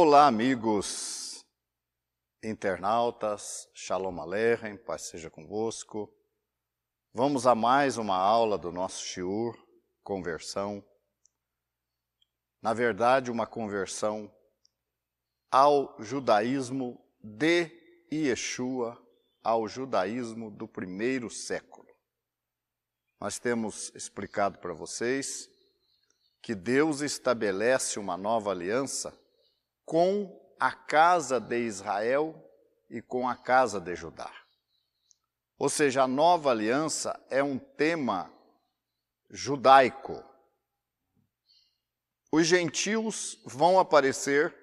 Olá, amigos internautas, Shalom Aleichem, paz seja convosco. Vamos a mais uma aula do nosso Shiur, conversão. Na verdade, uma conversão ao judaísmo de Yeshua, ao judaísmo do primeiro século. Nós temos explicado para vocês que Deus estabelece uma nova aliança com a casa de Israel e com a casa de Judá. Ou seja, a nova aliança é um tema judaico. Os gentios vão aparecer,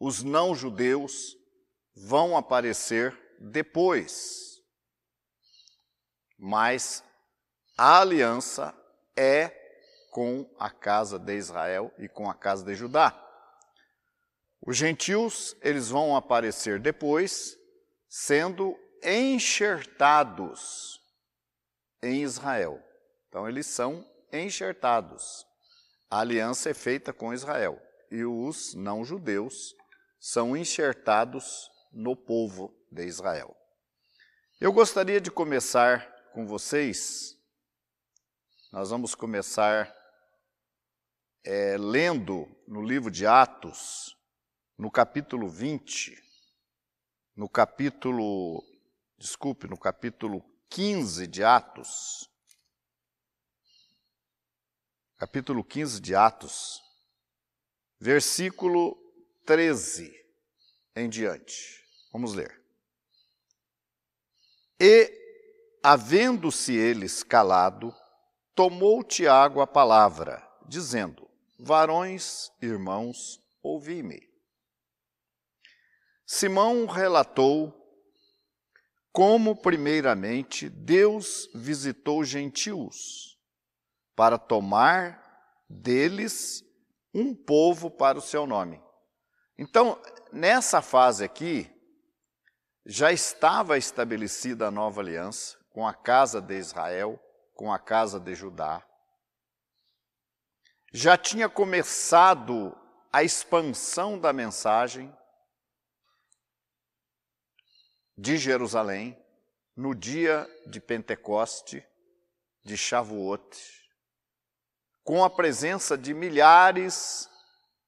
os não-judeus vão aparecer depois. Mas a aliança é com a casa de Israel e com a casa de Judá. Os gentios, eles vão aparecer depois, sendo enxertados em Israel. Então, eles são enxertados. A aliança é feita com Israel. E os não-judeus são enxertados no povo de Israel. Eu gostaria de começar com vocês. Nós vamos começar é, lendo no livro de Atos, no capítulo 20, no capítulo, desculpe, no capítulo 15 de Atos, capítulo 15 de Atos, versículo 13 em diante. Vamos ler. E, havendo-se eles calado, tomou Tiago a palavra, dizendo: Varões, irmãos, ouvi-me. Simão relatou como, primeiramente, Deus visitou gentios para tomar deles um povo para o seu nome. Então, nessa fase aqui, já estava estabelecida a nova aliança com a casa de Israel, com a casa de Judá. Já tinha começado a expansão da mensagem de Jerusalém, no dia de Pentecoste, de Shavuot, com a presença de milhares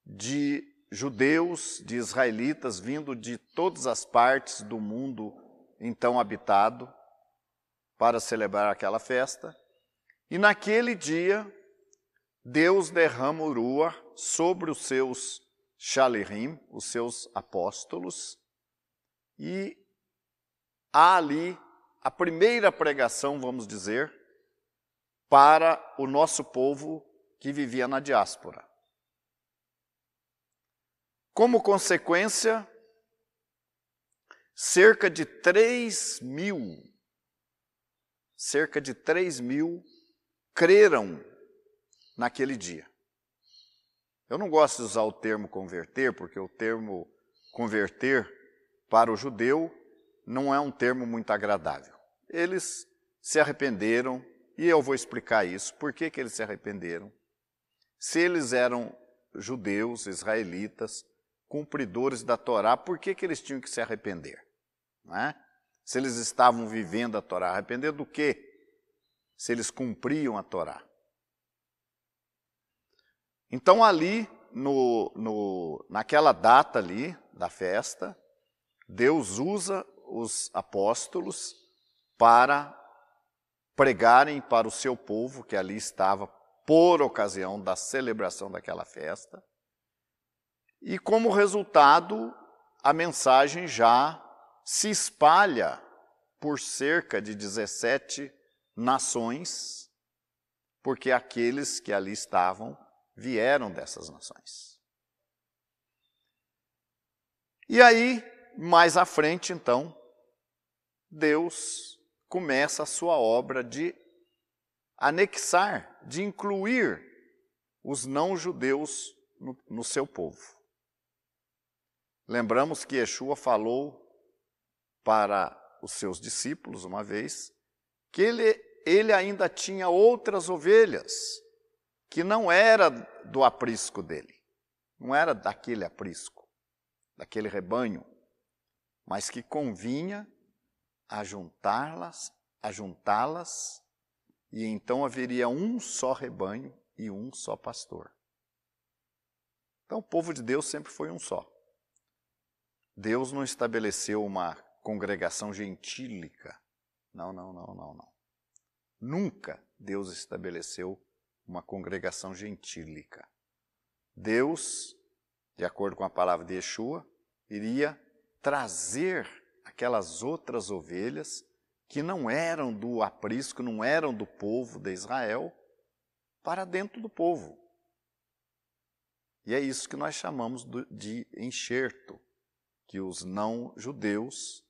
de judeus, de israelitas vindo de todas as partes do mundo então habitado para celebrar aquela festa. E naquele dia, Deus derrama o sobre os seus shalirim, os seus apóstolos, e há ali a primeira pregação, vamos dizer, para o nosso povo que vivia na diáspora. Como consequência, cerca de 3 mil, cerca de 3 mil creram naquele dia. Eu não gosto de usar o termo converter, porque o termo converter para o judeu não é um termo muito agradável. Eles se arrependeram, e eu vou explicar isso, por que, que eles se arrependeram. Se eles eram judeus, israelitas, cumpridores da Torá, por que, que eles tinham que se arrepender? É? Se eles estavam vivendo a Torá, arrepender do quê? Se eles cumpriam a Torá. Então, ali, no, no, naquela data ali da festa, Deus usa os apóstolos para pregarem para o seu povo que ali estava por ocasião da celebração daquela festa. E como resultado, a mensagem já se espalha por cerca de 17 nações, porque aqueles que ali estavam vieram dessas nações. E aí, mais à frente, então, Deus começa a sua obra de anexar, de incluir os não-judeus no, no, seu povo. Lembramos que Yeshua falou para os seus discípulos uma vez que ele, ele ainda tinha outras ovelhas que não era do aprisco dele, não era daquele aprisco, daquele rebanho, mas que convinha ajuntá-las, ajuntá-las, e então haveria um só rebanho e um só pastor. Então o povo de Deus sempre foi um só. Deus não estabeleceu uma congregação gentílica. Não, não, não, não, não. Nunca Deus estabeleceu uma congregação gentílica. Deus, de acordo com a palavra de Yeshua, iria trazer aquelas outras ovelhas que não eram do aprisco, não eram do povo de Israel, para dentro do povo. E é isso que nós chamamos de enxerto, que os não-judeus,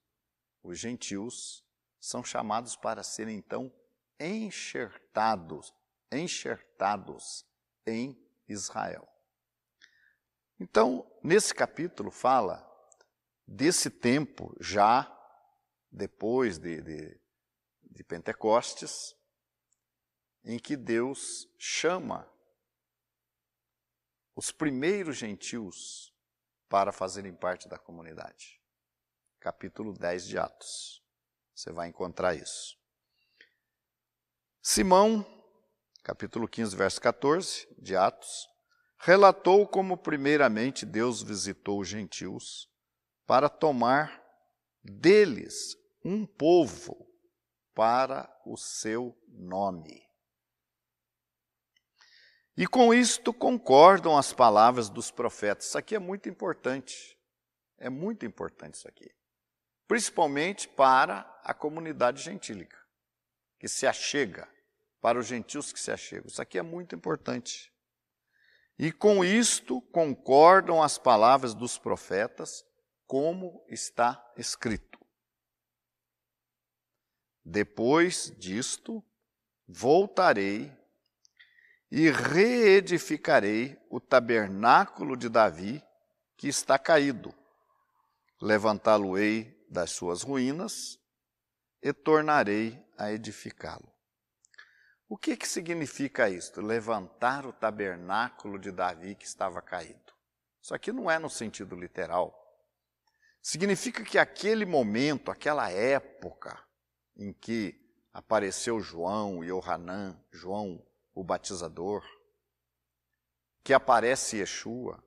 os gentios, são chamados para serem então enxertados, enxertados em Israel. Então, nesse capítulo fala desse tempo, já depois de, de, de Pentecostes, em que Deus chama os primeiros gentios para fazerem parte da comunidade. Capítulo 10 de Atos. Você vai encontrar isso. Simão, capítulo 15, verso 14 de Atos, relatou como primeiramente Deus visitou os gentios para tomar deles um povo para o seu nome. E com isto concordam as palavras dos profetas. Isso aqui é muito importante. É muito importante isso aqui. Principalmente para a comunidade gentílica, que se achega, para os gentios que se achegam. Isso aqui é muito importante. E com isto concordam as palavras dos profetas como está escrito. Depois disto, voltarei e reedificarei o tabernáculo de Davi que está caído. Levantá-lo-ei das suas ruínas e tornarei a edificá-lo. O que, que significa isto? Levantar o tabernáculo de Davi que estava caído. Isso aqui não é no sentido literal. Significa que aquele momento, aquela época em que apareceu João e Ranã, João o batizador, que aparece Yeshua,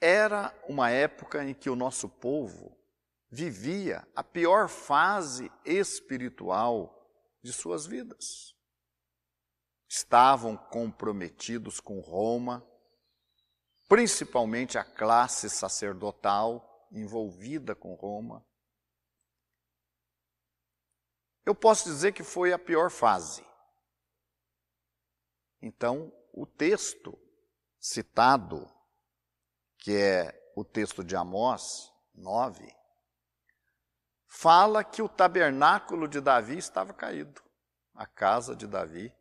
era uma época em que o nosso povo vivia a pior fase espiritual de suas vidas. Estavam comprometidos com Roma, principalmente a classe sacerdotal, envolvida com Roma. Eu posso dizer que foi a pior fase. Então, o texto citado, que é o texto de Amós 9, fala que o tabernáculo de Davi estava caído. A casa de Davi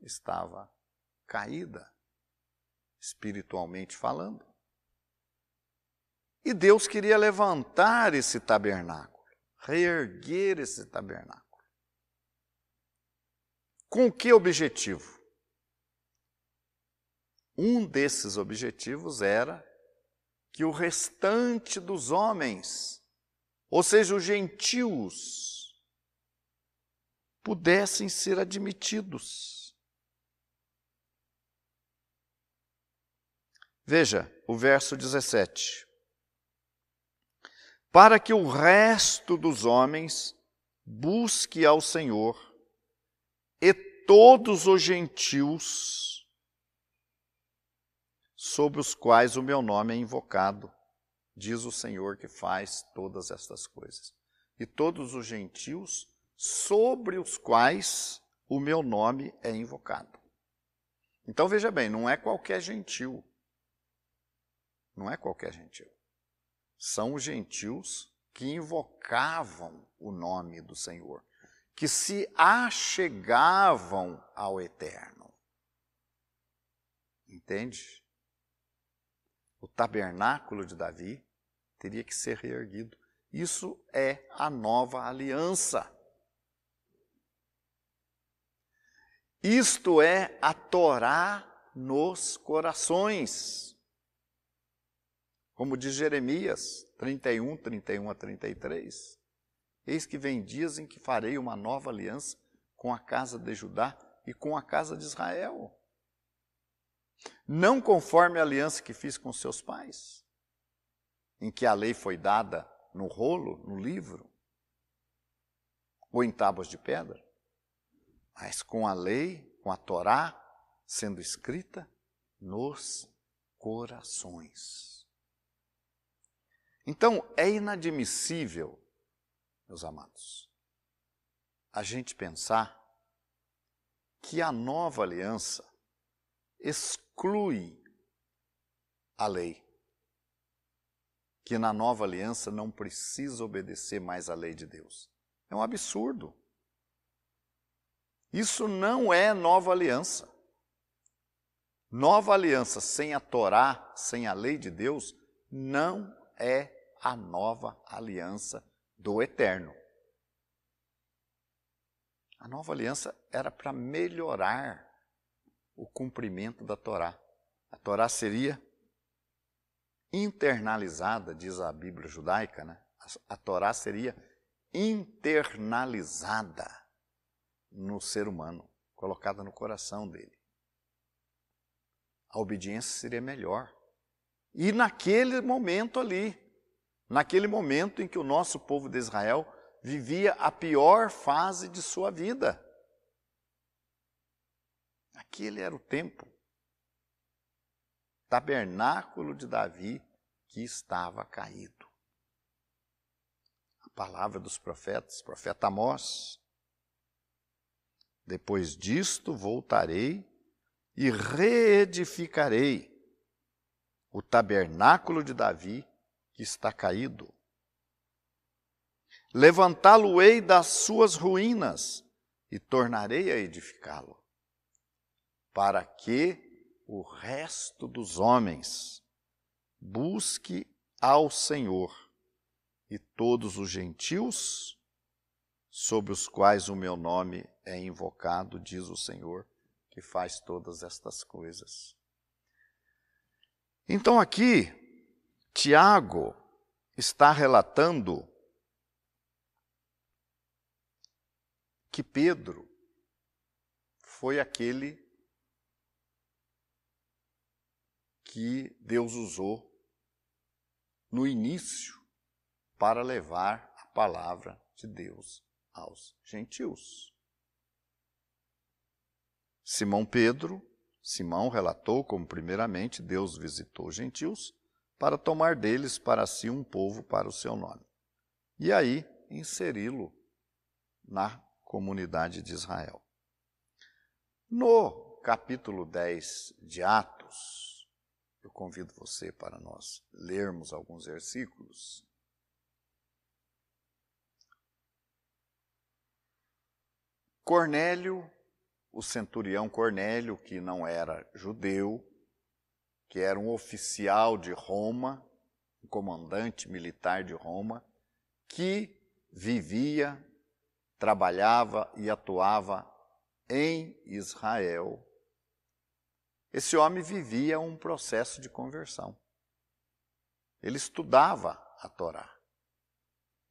estava caída, espiritualmente falando. E Deus queria levantar esse tabernáculo, reerguer esse tabernáculo. Com que objetivo? Um desses objetivos era que o restante dos homens, ou seja, os gentios, pudessem ser admitidos. Veja o verso 17 para que o resto dos homens busque ao Senhor e todos os gentios sobre os quais o meu nome é invocado, diz o Senhor que faz todas estas coisas. E todos os gentios sobre os quais o meu nome é invocado. Então veja bem, não é qualquer gentil. Não é qualquer gentil são os gentios que invocavam o nome do Senhor, que se achegavam ao eterno. Entende? O tabernáculo de Davi teria que ser reerguido. Isso é a nova aliança. Isto é a Torá nos corações. Como diz Jeremias 31, 31 a 33, Eis que vem dias em que farei uma nova aliança com a casa de Judá e com a casa de Israel. Não conforme a aliança que fiz com seus pais, em que a lei foi dada no rolo, no livro, ou em tábuas de pedra, mas com a lei, com a Torá, sendo escrita nos corações. Então, é inadmissível, meus amados, a gente pensar que a nova aliança exclui a lei. Que na nova aliança não precisa obedecer mais à lei de Deus. É um absurdo. Isso não é nova aliança. Nova aliança sem a Torá, sem a lei de Deus, não é a nova aliança do eterno. A nova aliança era para melhorar o cumprimento da Torá. A Torá seria internalizada, diz a Bíblia judaica, né? a, Torá seria internalizada no ser humano, colocada no coração dele. A obediência seria melhor. E naquele momento ali, naquele momento em que o nosso povo de Israel vivia a pior fase de sua vida. Aquele era o tempo, tabernáculo de Davi que estava caído. A palavra dos profetas, profeta Amós. Depois disto voltarei e reedificarei o tabernáculo de Davi que está caído. Levantá-lo-ei das suas ruínas e tornarei a edificá-lo, para que o resto dos homens busque ao Senhor e todos os gentios sobre os quais o meu nome é invocado, diz o Senhor, que faz todas estas coisas. Então aqui Tiago está relatando que Pedro foi aquele que Deus usou no início para levar a palavra de Deus aos gentios. Simão Pedro, Simão relatou como primeiramente Deus visitou gentios para tomar deles para si um povo para o seu nome. E aí inseri-lo na comunidade de Israel. No capítulo 10 de Atos, eu convido você para nós lermos alguns versículos. Cornélio, o centurião Cornélio, que não era judeu, que era um oficial de Roma, um comandante militar de Roma, que vivia, trabalhava e atuava em Israel. Esse homem vivia um processo de conversão. Ele estudava a Torá.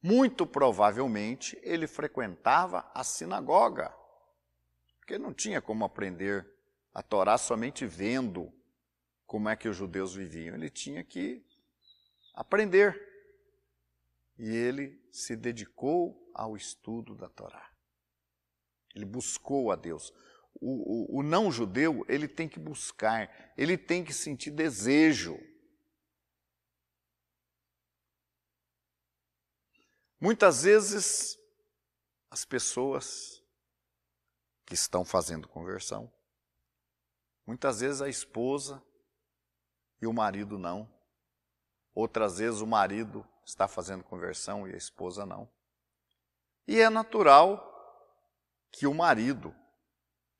Muito provavelmente ele frequentava a sinagoga, porque não tinha como aprender a Torá somente vendo como é que os judeus viviam, ele tinha que aprender. E ele se dedicou ao estudo da Torá. Ele buscou a Deus. O, o, o não-judeu, ele tem que buscar, ele tem que sentir desejo. Muitas vezes, as pessoas que estão fazendo conversão, muitas vezes a esposa e o marido não. Outras vezes o marido está fazendo conversão e a esposa não. E é natural que o marido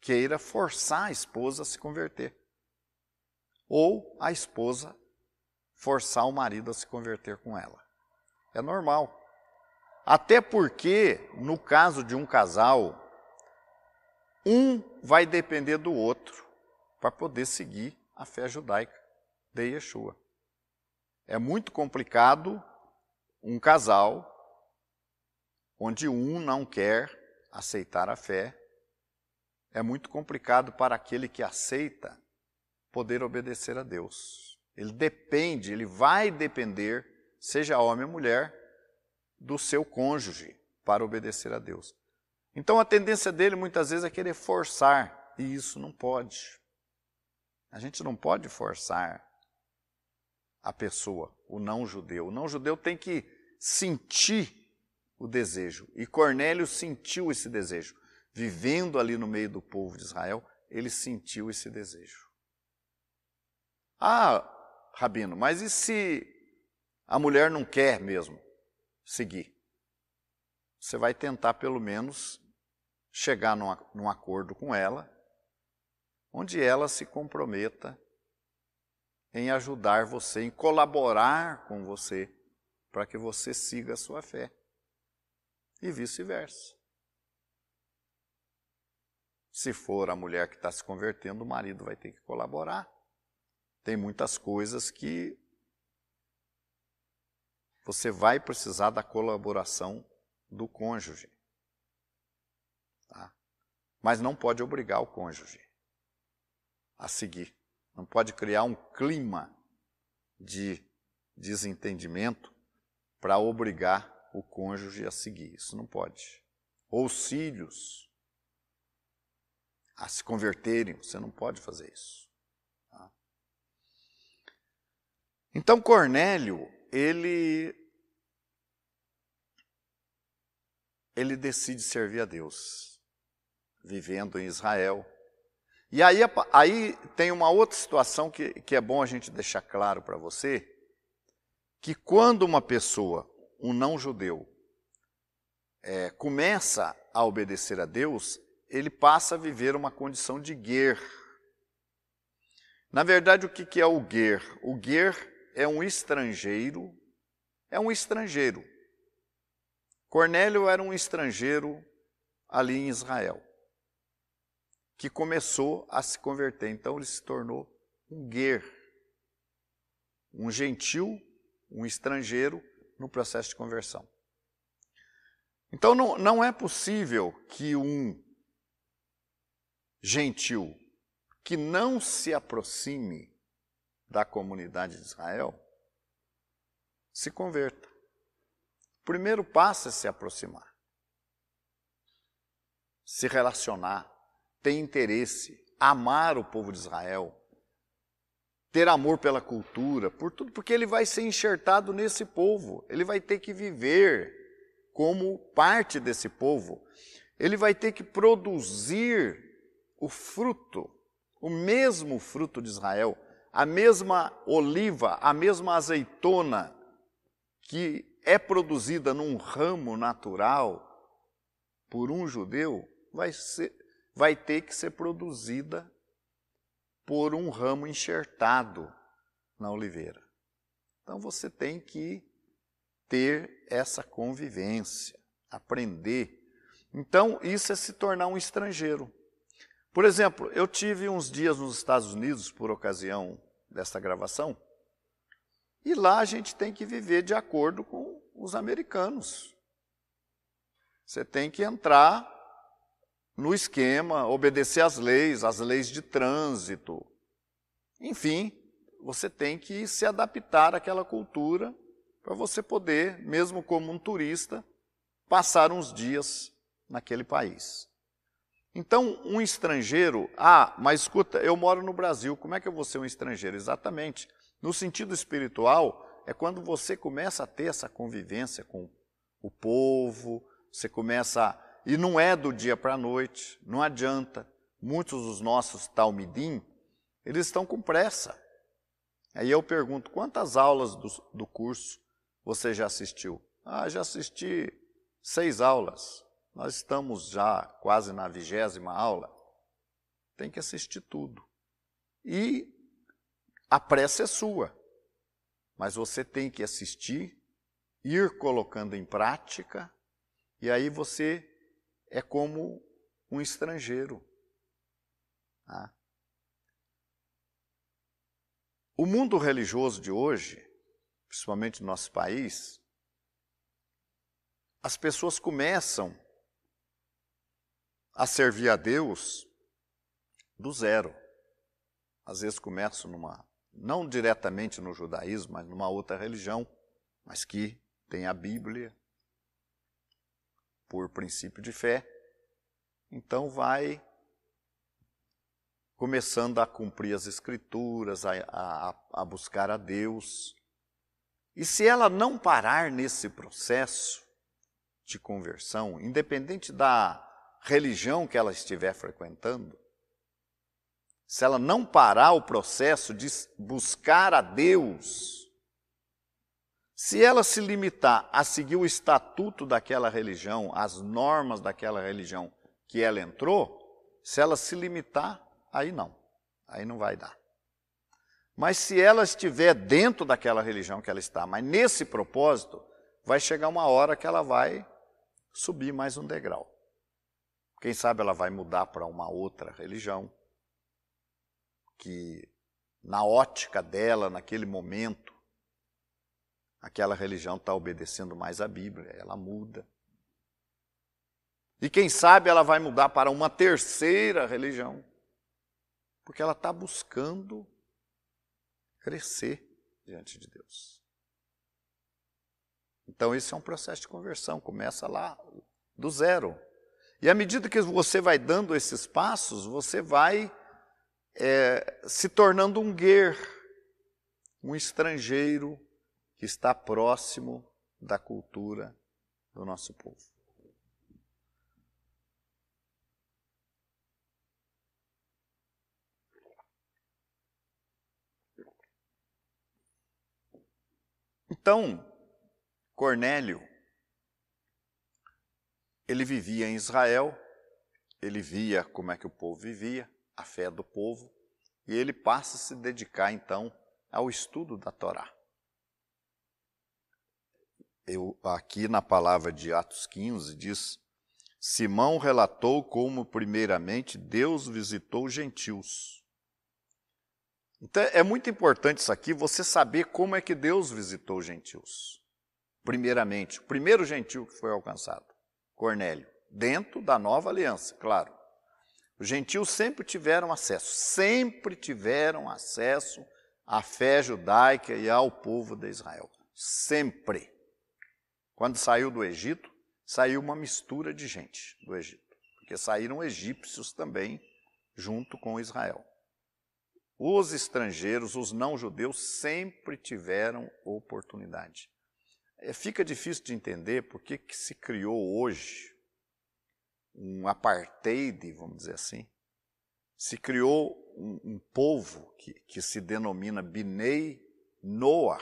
queira forçar a esposa a se converter. Ou a esposa forçar o marido a se converter com ela. É normal. Até porque, no caso de um casal, um vai depender do outro para poder seguir a fé judaica de Yeshua. É muito complicado um casal onde um não quer aceitar a fé. É muito complicado para aquele que aceita poder obedecer a Deus. Ele depende, ele vai depender, seja homem ou mulher, do seu cônjuge para obedecer a Deus. Então a tendência dele muitas vezes é querer forçar, e isso não pode. A gente não pode forçar a pessoa, o não-judeu. O não-judeu tem que sentir o desejo. E Cornélio sentiu esse desejo. Vivendo ali no meio do povo de Israel, ele sentiu esse desejo. Ah, Rabino, mas e se a mulher não quer mesmo seguir? Você vai tentar, pelo menos, chegar num, num acordo com ela, onde ela se comprometa em ajudar você, em colaborar com você, para que você siga a sua fé. E vice-versa. Se for a mulher que está se convertendo, o marido vai ter que colaborar. Tem muitas coisas que você vai precisar da colaboração do cônjuge. Tá? Mas não pode obrigar o cônjuge a seguir não pode criar um clima de desentendimento para obrigar o cônjuge a seguir. Isso não pode. Ou os filhos a se converterem, você não pode fazer isso. Tá? Então Cornélio, ele ele decide servir a Deus, vivendo em Israel, e aí, aí tem uma outra situação que, que é bom a gente deixar claro para você, que quando uma pessoa, um não-judeu, é, começa a obedecer a Deus, ele passa a viver uma condição de guer. Na verdade, o que, que é o guer? O guer é um estrangeiro, é um estrangeiro. Cornélio era um estrangeiro ali em Israel que começou a se converter. Então ele se tornou um guer, um gentil, um estrangeiro no processo de conversão. Então não, não é possível que um gentil que não se aproxime da comunidade de Israel se converta. O primeiro passo é se aproximar, se relacionar, tem interesse, amar o povo de Israel, ter amor pela cultura, por tudo, porque ele vai ser enxertado nesse povo, ele vai ter que viver como parte desse povo, ele vai ter que produzir o fruto, o mesmo fruto de Israel, a mesma oliva, a mesma azeitona que é produzida num ramo natural por um judeu, vai ser vai ter que ser produzida por um ramo enxertado na oliveira. Então você tem que ter essa convivência, aprender. Então isso é se tornar um estrangeiro. Por exemplo, eu tive uns dias nos Estados Unidos por ocasião desta gravação, e lá a gente tem que viver de acordo com os americanos. Você tem que entrar no esquema, obedecer às leis, às leis de trânsito. Enfim, você tem que se adaptar àquela cultura para você poder, mesmo como um turista, passar uns dias naquele país. Então, um estrangeiro, ah, mas escuta, eu moro no Brasil, como é que eu vou ser um estrangeiro? Exatamente. No sentido espiritual, é quando você começa a ter essa convivência com o povo, você começa e não é do dia para a noite, não adianta. Muitos dos nossos talmidim, eles estão com pressa. Aí eu pergunto, quantas aulas do, do curso você já assistiu? Ah, já assisti seis aulas. Nós estamos já quase na vigésima aula. Tem que assistir tudo. E a pressa é sua, mas você tem que assistir, ir colocando em prática, e aí você é como um estrangeiro. Tá? O mundo religioso de hoje, principalmente no nosso país, as pessoas começam a servir a Deus do zero. Às vezes começam numa, não diretamente no judaísmo, mas numa outra religião, mas que tem a Bíblia, por princípio de fé, então vai começando a cumprir as Escrituras, a, a, a buscar a Deus. E se ela não parar nesse processo de conversão, independente da religião que ela estiver frequentando, se ela não parar o processo de buscar a Deus, se ela se limitar a seguir o estatuto daquela religião, as normas daquela religião que ela entrou, se ela se limitar, aí não, aí não vai dar. Mas se ela estiver dentro daquela religião que ela está, mas nesse propósito, vai chegar uma hora que ela vai subir mais um degrau. Quem sabe ela vai mudar para uma outra religião, que na ótica dela, naquele momento, aquela religião está obedecendo mais à Bíblia, ela muda. E quem sabe ela vai mudar para uma terceira religião, porque ela está buscando crescer diante de Deus. Então, isso é um processo de conversão, começa lá do zero. E à medida que você vai dando esses passos, você vai é, se tornando um guer, um estrangeiro que está próximo da cultura do nosso povo. Então, Cornélio, ele vivia em Israel, ele via como é que o povo vivia, a fé do povo, e ele passa a se dedicar então ao estudo da Torá eu, aqui na palavra de Atos 15 diz: Simão relatou como, primeiramente, Deus visitou gentios. Então, é muito importante isso aqui, você saber como é que Deus visitou gentios. Primeiramente, o primeiro gentio que foi alcançado, Cornélio, dentro da nova aliança, claro. Os gentios sempre tiveram acesso, sempre tiveram acesso à fé judaica e ao povo de Israel. Sempre. Quando saiu do Egito, saiu uma mistura de gente do Egito, porque saíram egípcios também junto com Israel. Os estrangeiros, os não-judeus, sempre tiveram oportunidade. É, fica difícil de entender por que, que se criou hoje um apartheid, vamos dizer assim. Se criou um, um povo que, que se denomina Binei Noah,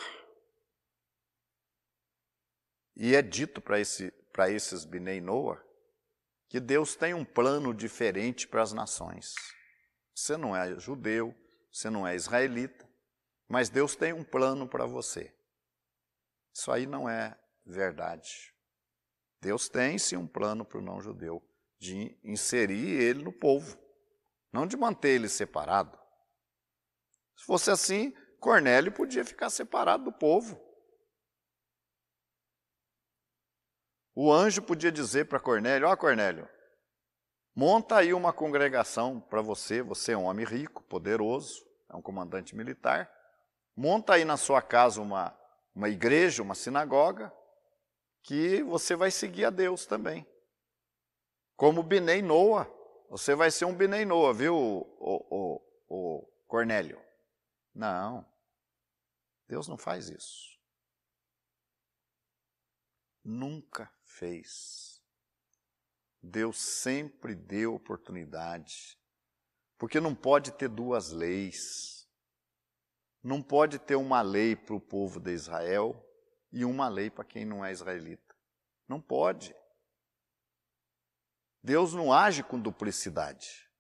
e é dito para esse, esses Binei Noa que Deus tem um plano diferente para as nações. Você não é judeu, você não é israelita, mas Deus tem um plano para você. Isso aí não é verdade. Deus tem sim um plano para o não judeu de inserir ele no povo, não de manter ele separado. Se fosse assim, Cornélio podia ficar separado do povo. O anjo podia dizer para Cornélio: Ó, oh, Cornélio, monta aí uma congregação para você, você é um homem rico, poderoso, é um comandante militar. Monta aí na sua casa uma, uma igreja, uma sinagoga, que você vai seguir a Deus também. Como Binei Noa. Você vai ser um Binei Noa, viu, o, o, o Cornélio? Não. Deus não faz isso. Nunca fez. Deus sempre deu oportunidade, porque não pode ter duas leis. Não pode ter uma lei para o povo de Israel e uma lei para quem não é israelita. Não pode. Deus não age com duplicidade.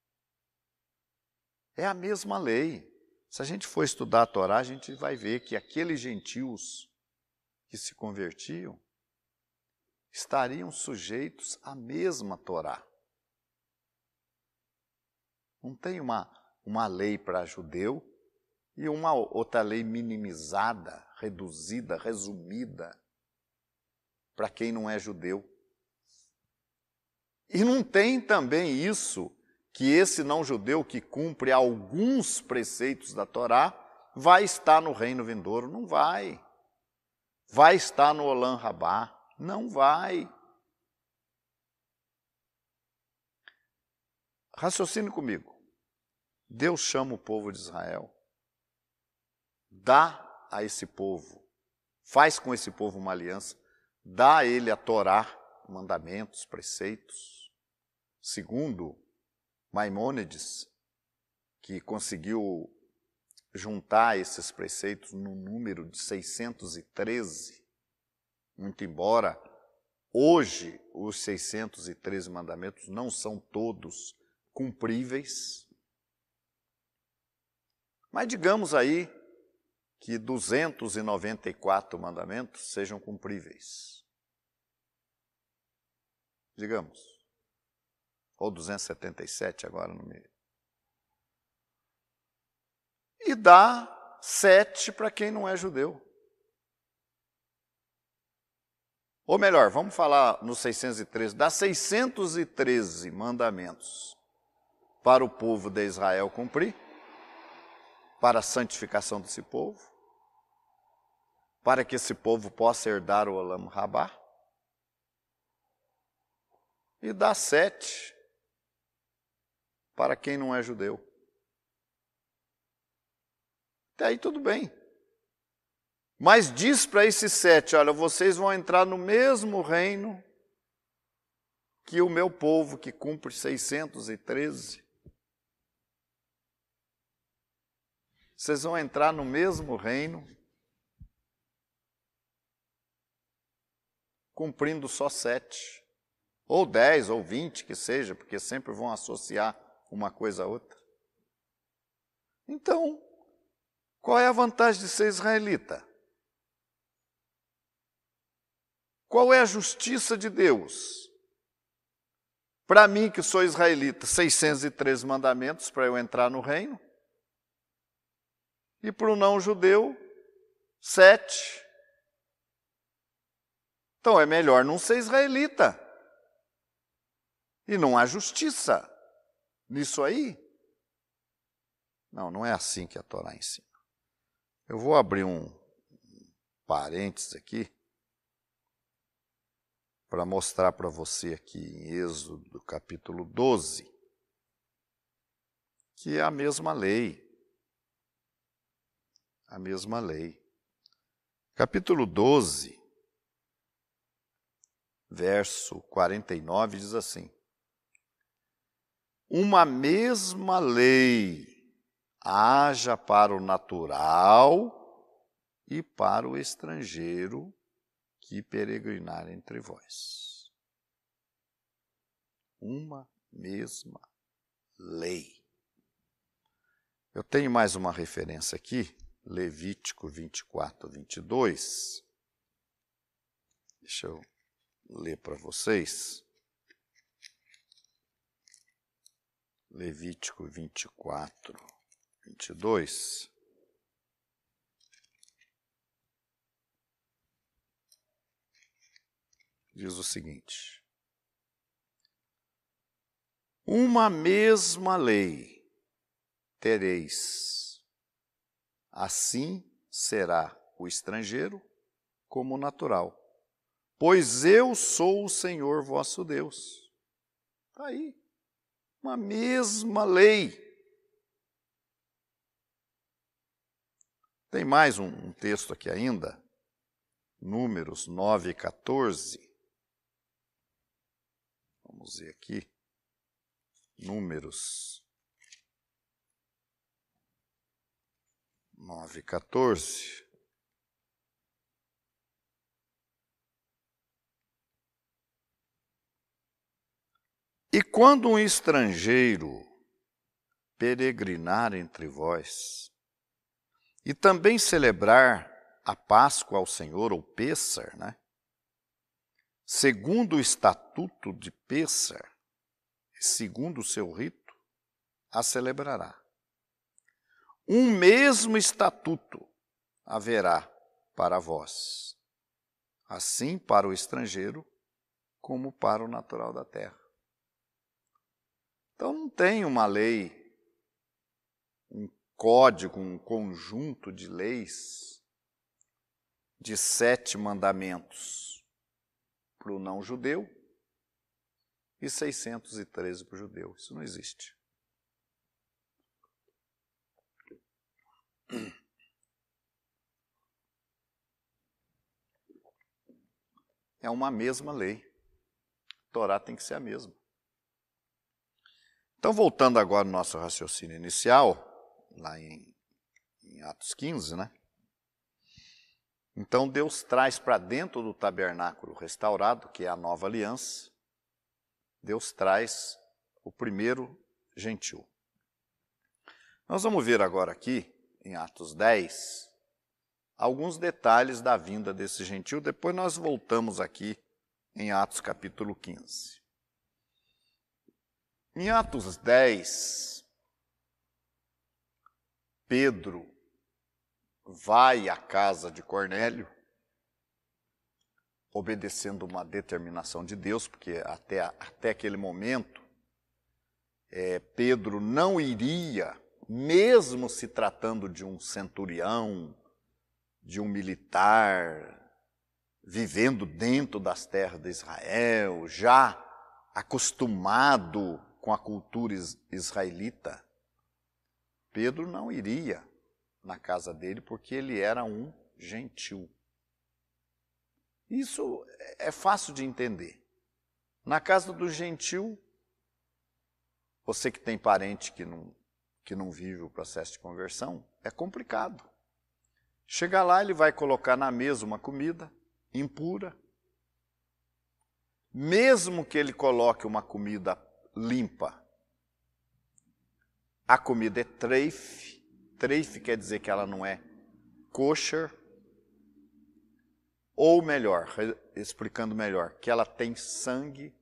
É a mesma lei. Se a gente for estudar a Torá, a gente vai ver que aqueles gentios que se convertiam estariam sujeitos à mesma Torá. Não tem uma, uma lei para judeu e uma outra lei minimizada, reduzida, resumida para quem não é judeu. E não tem também isso que esse não judeu que cumpre alguns preceitos da Torá vai estar no reino vindouro, não vai. Vai estar no Olam Rabá não vai. Raciocine comigo. Deus chama o povo de Israel, dá a esse povo, faz com esse povo uma aliança, dá a ele a Torá, mandamentos, preceitos. Segundo Maimônides, que conseguiu juntar esses preceitos no número de 613, muito embora hoje os 613 mandamentos não são todos cumpríveis, mas digamos aí que 294 mandamentos sejam cumpríveis. Digamos. Ou 277 agora no meio. E dá sete para quem não é judeu. Ou melhor, vamos falar no 613, dá 613 mandamentos para o povo de Israel cumprir, para a santificação desse povo, para que esse povo possa herdar o Olam Rabá. E dá sete para quem não é judeu. Até aí tudo bem. Mas diz para esses sete: olha, vocês vão entrar no mesmo reino que o meu povo, que cumpre 613. Vocês vão entrar no mesmo reino, cumprindo só sete, ou dez, ou vinte que seja, porque sempre vão associar uma coisa a outra. Então, qual é a vantagem de ser israelita? Qual é a justiça de Deus? Para mim, que sou israelita, 603 mandamentos para eu entrar no reino. E para o não judeu, sete. Então é melhor não ser israelita. E não há justiça nisso aí. Não, não é assim que a Torá ensina. Eu vou abrir um parênteses aqui para mostrar para você aqui em Êxodo capítulo 12, que é a mesma lei. A mesma lei. Capítulo 12, verso 49 diz assim: Uma mesma lei haja para o natural e para o estrangeiro que peregrinar entre vós. Uma mesma lei. Eu tenho mais uma referência aqui, Levítico 24, 22. Deixa eu ler para vocês. Levítico 24, 22. diz o seguinte: Uma mesma lei tereis, assim será o estrangeiro como o natural, pois eu sou o Senhor vosso Deus. Está aí, uma mesma lei. Tem mais um, texto aqui ainda, Números 9 14 Vamos ver aqui. Números 9, 14. E quando um estrangeiro peregrinar entre vós, e também celebrar a Páscoa ao Senhor, ou Pêssar, né? segundo o estatuto de Pessa, segundo o seu rito, a celebrará. Um mesmo estatuto haverá para vós, assim para o estrangeiro como para o natural da terra. Então não tem uma lei, um código, um conjunto de leis de sete mandamentos para o não judeu e 613 para o judeu. Isso não existe. É uma mesma lei. A Torá tem que ser a mesma. Então, voltando agora ao nosso raciocínio inicial, lá em, em Atos 15, né? Então Deus traz para dentro do tabernáculo restaurado, que é a nova aliança, Deus traz o primeiro gentil. Nós vamos ver agora aqui, em Atos 10, alguns detalhes da vinda desse gentil, depois nós voltamos aqui em Atos capítulo 15. Em Atos 10, Pedro vai à casa de Cornélio, obedecendo uma determinação de Deus, porque até, até aquele momento, é, Pedro não iria, mesmo se tratando de um centurião, de um militar, vivendo dentro das terras de Israel, já acostumado com a cultura israelita, Pedro não iria na casa dele porque ele era um gentil. Isso é fácil de entender. Na casa do gentil, você que tem parente que não, que não vive o processo de conversão, é complicado. Chega lá, ele vai colocar na mesa uma comida impura. Mesmo que ele coloque uma comida limpa, a comida é treife, treif quer dizer que ela não é kosher, ou melhor, explicando melhor, que ela tem sangue,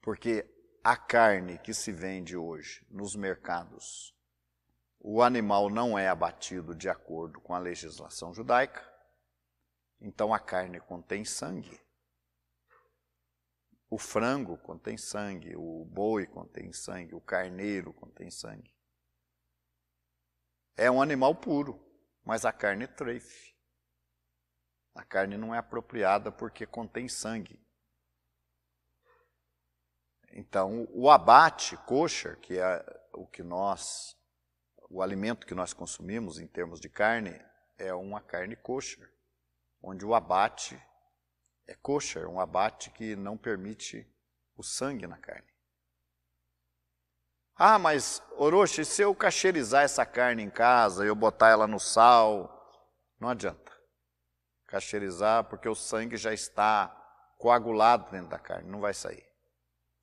porque a carne que se vende hoje nos mercados, o animal não é abatido de acordo com a legislação judaica, então a carne contém sangue. O frango contém sangue, o boi contém sangue, o carneiro contém sangue. É um animal puro, mas a carne é treife. A carne não é apropriada porque contém sangue. Então, o abate kosher, que é o que nós, o alimento que nós consumimos em termos de carne, é uma carne kosher, onde o abate é kosher, é um abate que não permite o sangue na carne. Ah, mas Orochi, se eu cacherizar essa carne em casa, eu botar ela no sal, não adianta. Cacherizar porque o sangue já está coagulado dentro da carne, não vai sair.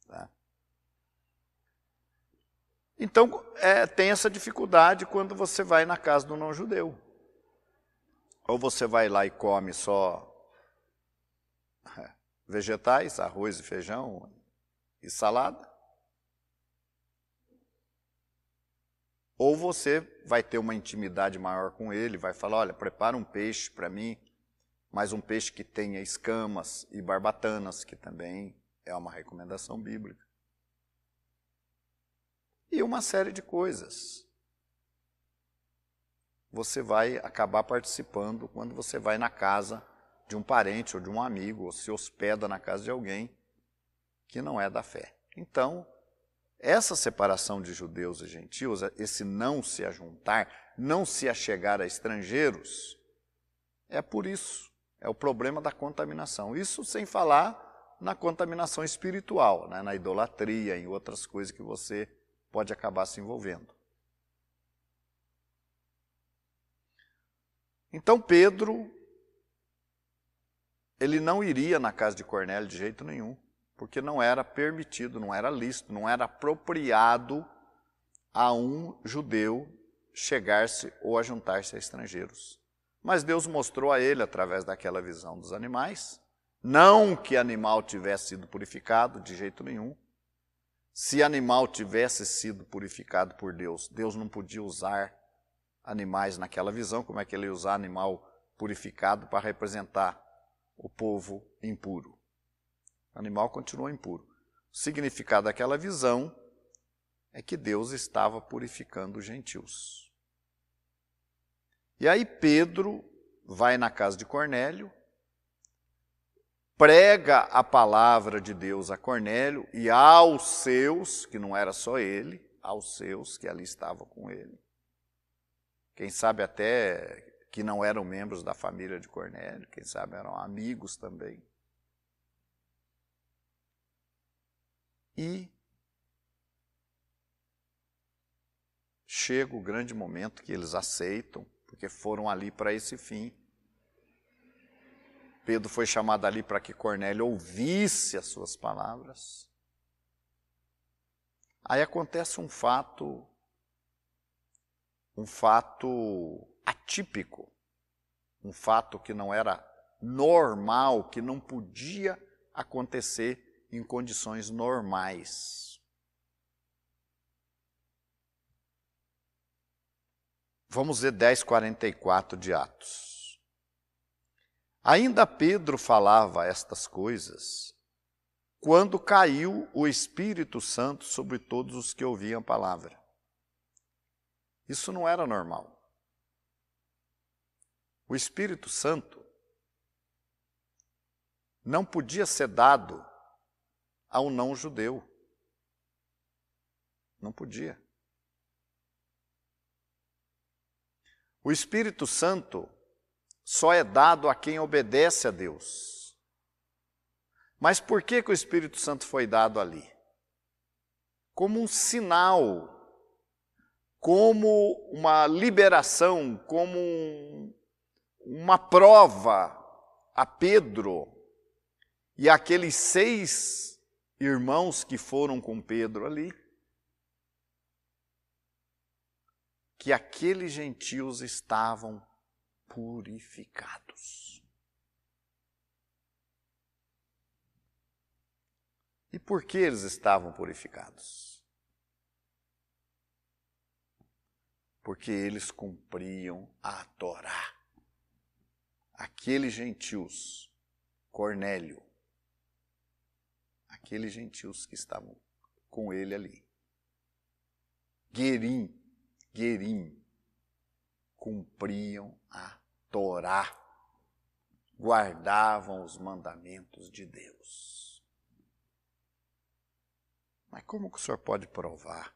Tá? Então, é, tem essa dificuldade quando você vai na casa do não-judeu. Ou você vai lá e come só vegetais, arroz e feijão e salada, Ou você vai ter uma intimidade maior com ele, vai falar: olha, prepara um peixe para mim, mas um peixe que tenha escamas e barbatanas, que também é uma recomendação bíblica. E uma série de coisas. Você vai acabar participando quando você vai na casa de um parente ou de um amigo, ou se hospeda na casa de alguém que não é da fé. Então, essa separação de judeus e gentios, esse não se ajuntar, não se achegar a estrangeiros, é por isso. É o problema da contaminação. Isso sem falar na contaminação espiritual, né? na idolatria, em outras coisas que você pode acabar se envolvendo. Então Pedro, ele não iria na casa de Cornélio de jeito nenhum porque não era permitido, não era lícito, não era apropriado a um judeu chegar-se ou ajuntar-se a estrangeiros. Mas Deus mostrou a ele, através daquela visão dos animais, não que animal tivesse sido purificado de jeito nenhum. Se animal tivesse sido purificado por Deus, Deus não podia usar animais naquela visão. Como é que ele ia usar animal purificado para representar o povo impuro? animal continua impuro. O significado daquela visão é que Deus estava purificando os gentios. E aí Pedro vai na casa de Cornélio, prega a palavra de Deus a Cornélio e aos seus, que não era só ele, aos seus que ali estavam com ele. Quem sabe até que não eram membros da família de Cornélio, quem sabe eram amigos também. E chega o grande momento que eles aceitam, porque foram ali para esse fim. Pedro foi chamado ali para que Cornélio ouvisse as suas palavras. Aí acontece um fato, um fato atípico, um fato que não era normal, que não podia acontecer em condições normais. Vamos ver 10,44 de Atos. Ainda Pedro falava estas coisas quando caiu o Espírito Santo sobre todos os que ouviam a palavra. Isso não era normal. O Espírito Santo não podia ser dado ao não judeu. Não podia. O Espírito Santo só é dado a quem obedece a Deus. Mas por que, que o Espírito Santo foi dado ali? Como um sinal, como uma liberação, como um, uma prova a Pedro e aqueles seis irmãos que foram com Pedro ali, que aqueles gentios estavam purificados. E por que eles estavam purificados? Porque eles cumpriam a Torá. Aqueles gentios, Cornélio, aqueles gentios que estavam com ele ali. Guerim, Guerim, cumpriam a Torá, guardavam os mandamentos de Deus. Mas como que o senhor pode provar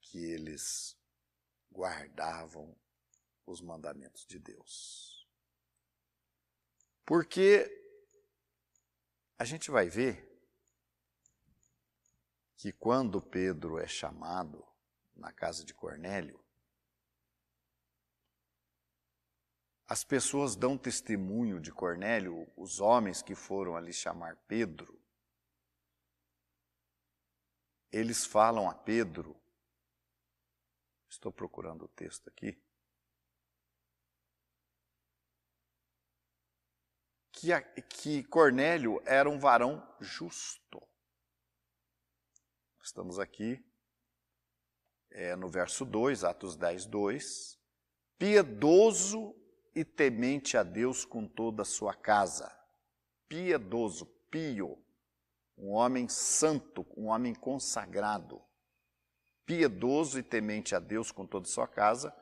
que eles guardavam os mandamentos de Deus? Porque a gente vai ver que quando Pedro é chamado na casa de Cornélio, as pessoas dão testemunho de Cornélio, os homens que foram ali chamar Pedro, eles falam a Pedro, estou procurando o texto aqui, que, a, que Cornélio era um varão justo. Estamos aqui é, no verso 2, Atos 10, 2. Piedoso e temente a Deus com toda a sua casa. Piedoso, pio, um homem santo, um homem consagrado. Piedoso e temente a Deus com toda a sua casa,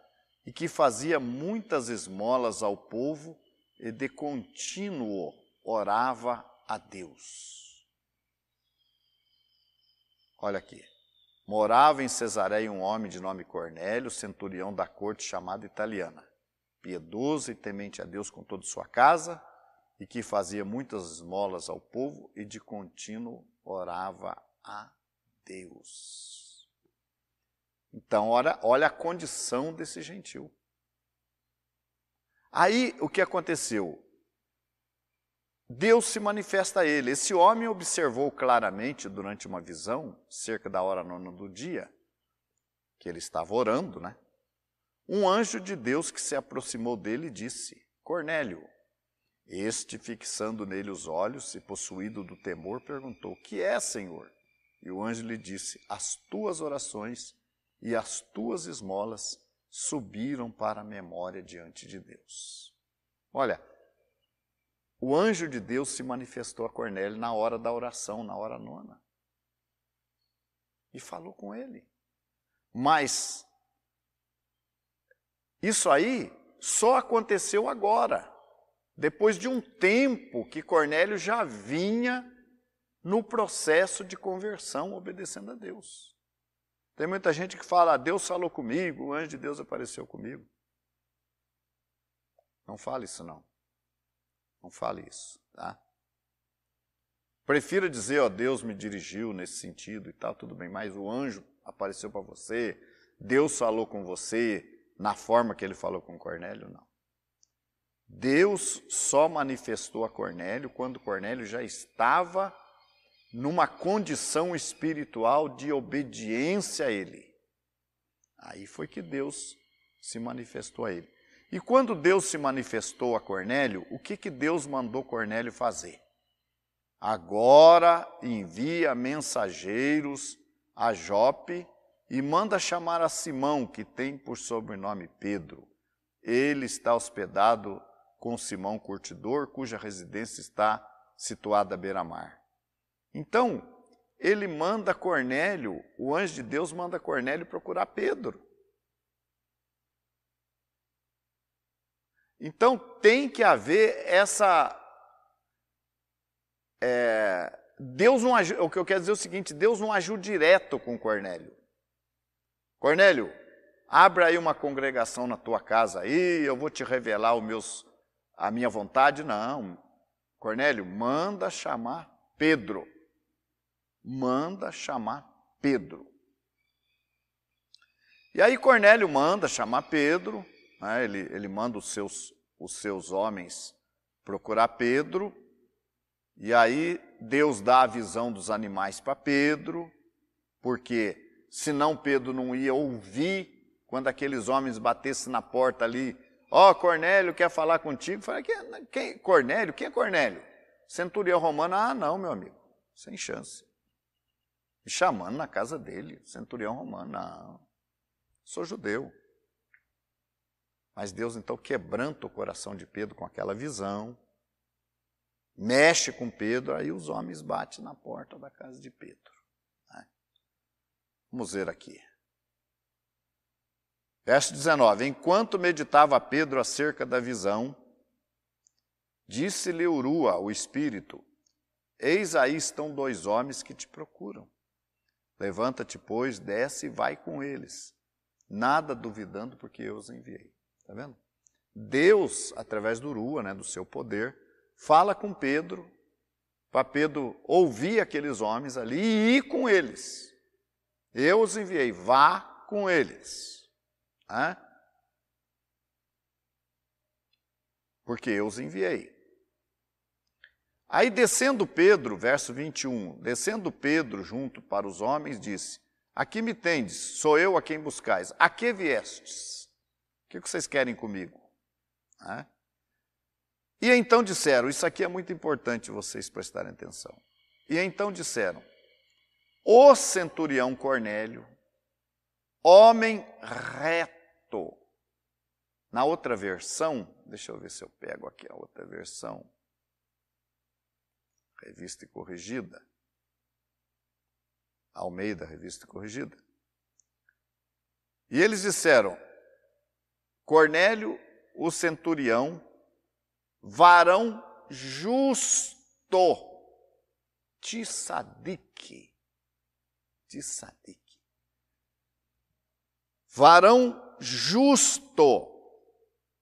e que fazia muitas esmolas ao povo e de contínuo orava a Deus. Olha aqui. Morava em Cesareia um homem de nome Cornélio, centurião da corte chamada italiana, piedoso e temente a Deus com toda sua casa, e que fazia muitas esmolas ao povo e de contínuo orava a Deus. Então, olha, olha a condição desse gentil. Aí o que aconteceu? Deus se manifesta a ele. Esse homem observou claramente durante uma visão, cerca da hora nona do dia, que ele estava orando, né? Um anjo de Deus que se aproximou dele disse: Cornélio. Este, fixando nele os olhos e possuído do temor, perguntou: Que é, Senhor? E o anjo lhe disse: As tuas orações e as tuas esmolas subiram para a memória diante de Deus. Olha, o anjo de Deus se manifestou a Cornélio na hora da oração, na hora nona. E falou com ele. Mas isso aí só aconteceu agora, depois de um tempo que Cornélio já vinha no processo de conversão obedecendo a Deus. Tem muita gente que fala, ah, Deus falou comigo, o anjo de Deus apareceu comigo. Não fale isso, não. Não fale isso, tá? Prefira dizer, ó, oh, Deus me dirigiu nesse sentido e tal, tudo bem, mas o anjo apareceu para você, Deus falou com você na forma que ele falou com Cornélio, não. Deus só manifestou a Cornélio quando Cornélio já estava numa condição espiritual de obediência a Ele. Aí foi que Deus se manifestou a ele. E quando Deus se manifestou a Cornélio, o que, que Deus mandou Cornélio fazer? Agora envia mensageiros a Jope e manda chamar a Simão, que tem por sobrenome Pedro. Ele está hospedado com Simão Curtidor, cuja residência está situada à beira-mar. Então, ele manda Cornélio, o anjo de Deus manda Cornélio procurar Pedro. Então tem que haver essa. É, Deus não O que eu quero dizer é o seguinte: Deus não agiu direto com Cornélio. Cornélio, abra aí uma congregação na tua casa aí, eu vou te revelar os meus, a minha vontade. Não. Cornélio, manda chamar Pedro manda chamar Pedro. E aí Cornélio manda chamar Pedro, né, ele, ele manda os seus, os seus homens procurar Pedro, e aí Deus dá a visão dos animais para Pedro, porque senão Pedro não ia ouvir quando aqueles homens batessem na porta ali, ó, oh, Cornélio quer falar contigo. Fala, quem, quem, Cornélio? Quem é Cornélio? Centurião romano, ah, não, meu amigo, sem chance me chamando na casa dele, centurião romano. Não, ah, sou judeu. Mas Deus então quebranta o coração de Pedro com aquela visão, mexe com Pedro, aí os homens batem na porta da casa de Pedro. Né? Vamos ver aqui. Verso 19: Enquanto meditava Pedro acerca da visão, disse-lhe Urua, o espírito: Eis aí estão dois homens que te procuram. Levanta-te, pois, desce e vai com eles, nada duvidando, porque eu os enviei. Está vendo? Deus, através do Rua, né, do seu poder, fala com Pedro, para Pedro ouvir aqueles homens ali e ir com eles. Eu os enviei, vá com eles. Hã? Porque eu os enviei. Aí descendo Pedro, verso 21, descendo Pedro junto para os homens, disse: Aqui me tendes, sou eu a quem buscais. A que viestes? O que vocês querem comigo? E então disseram: Isso aqui é muito importante vocês prestarem atenção. E então disseram: O centurião Cornélio, homem reto. Na outra versão, deixa eu ver se eu pego aqui a outra versão. Revista e Corrigida. Almeida, Revista e Corrigida. E eles disseram: Cornélio, o centurião, varão justo, Tissadique, Tissadique, varão justo,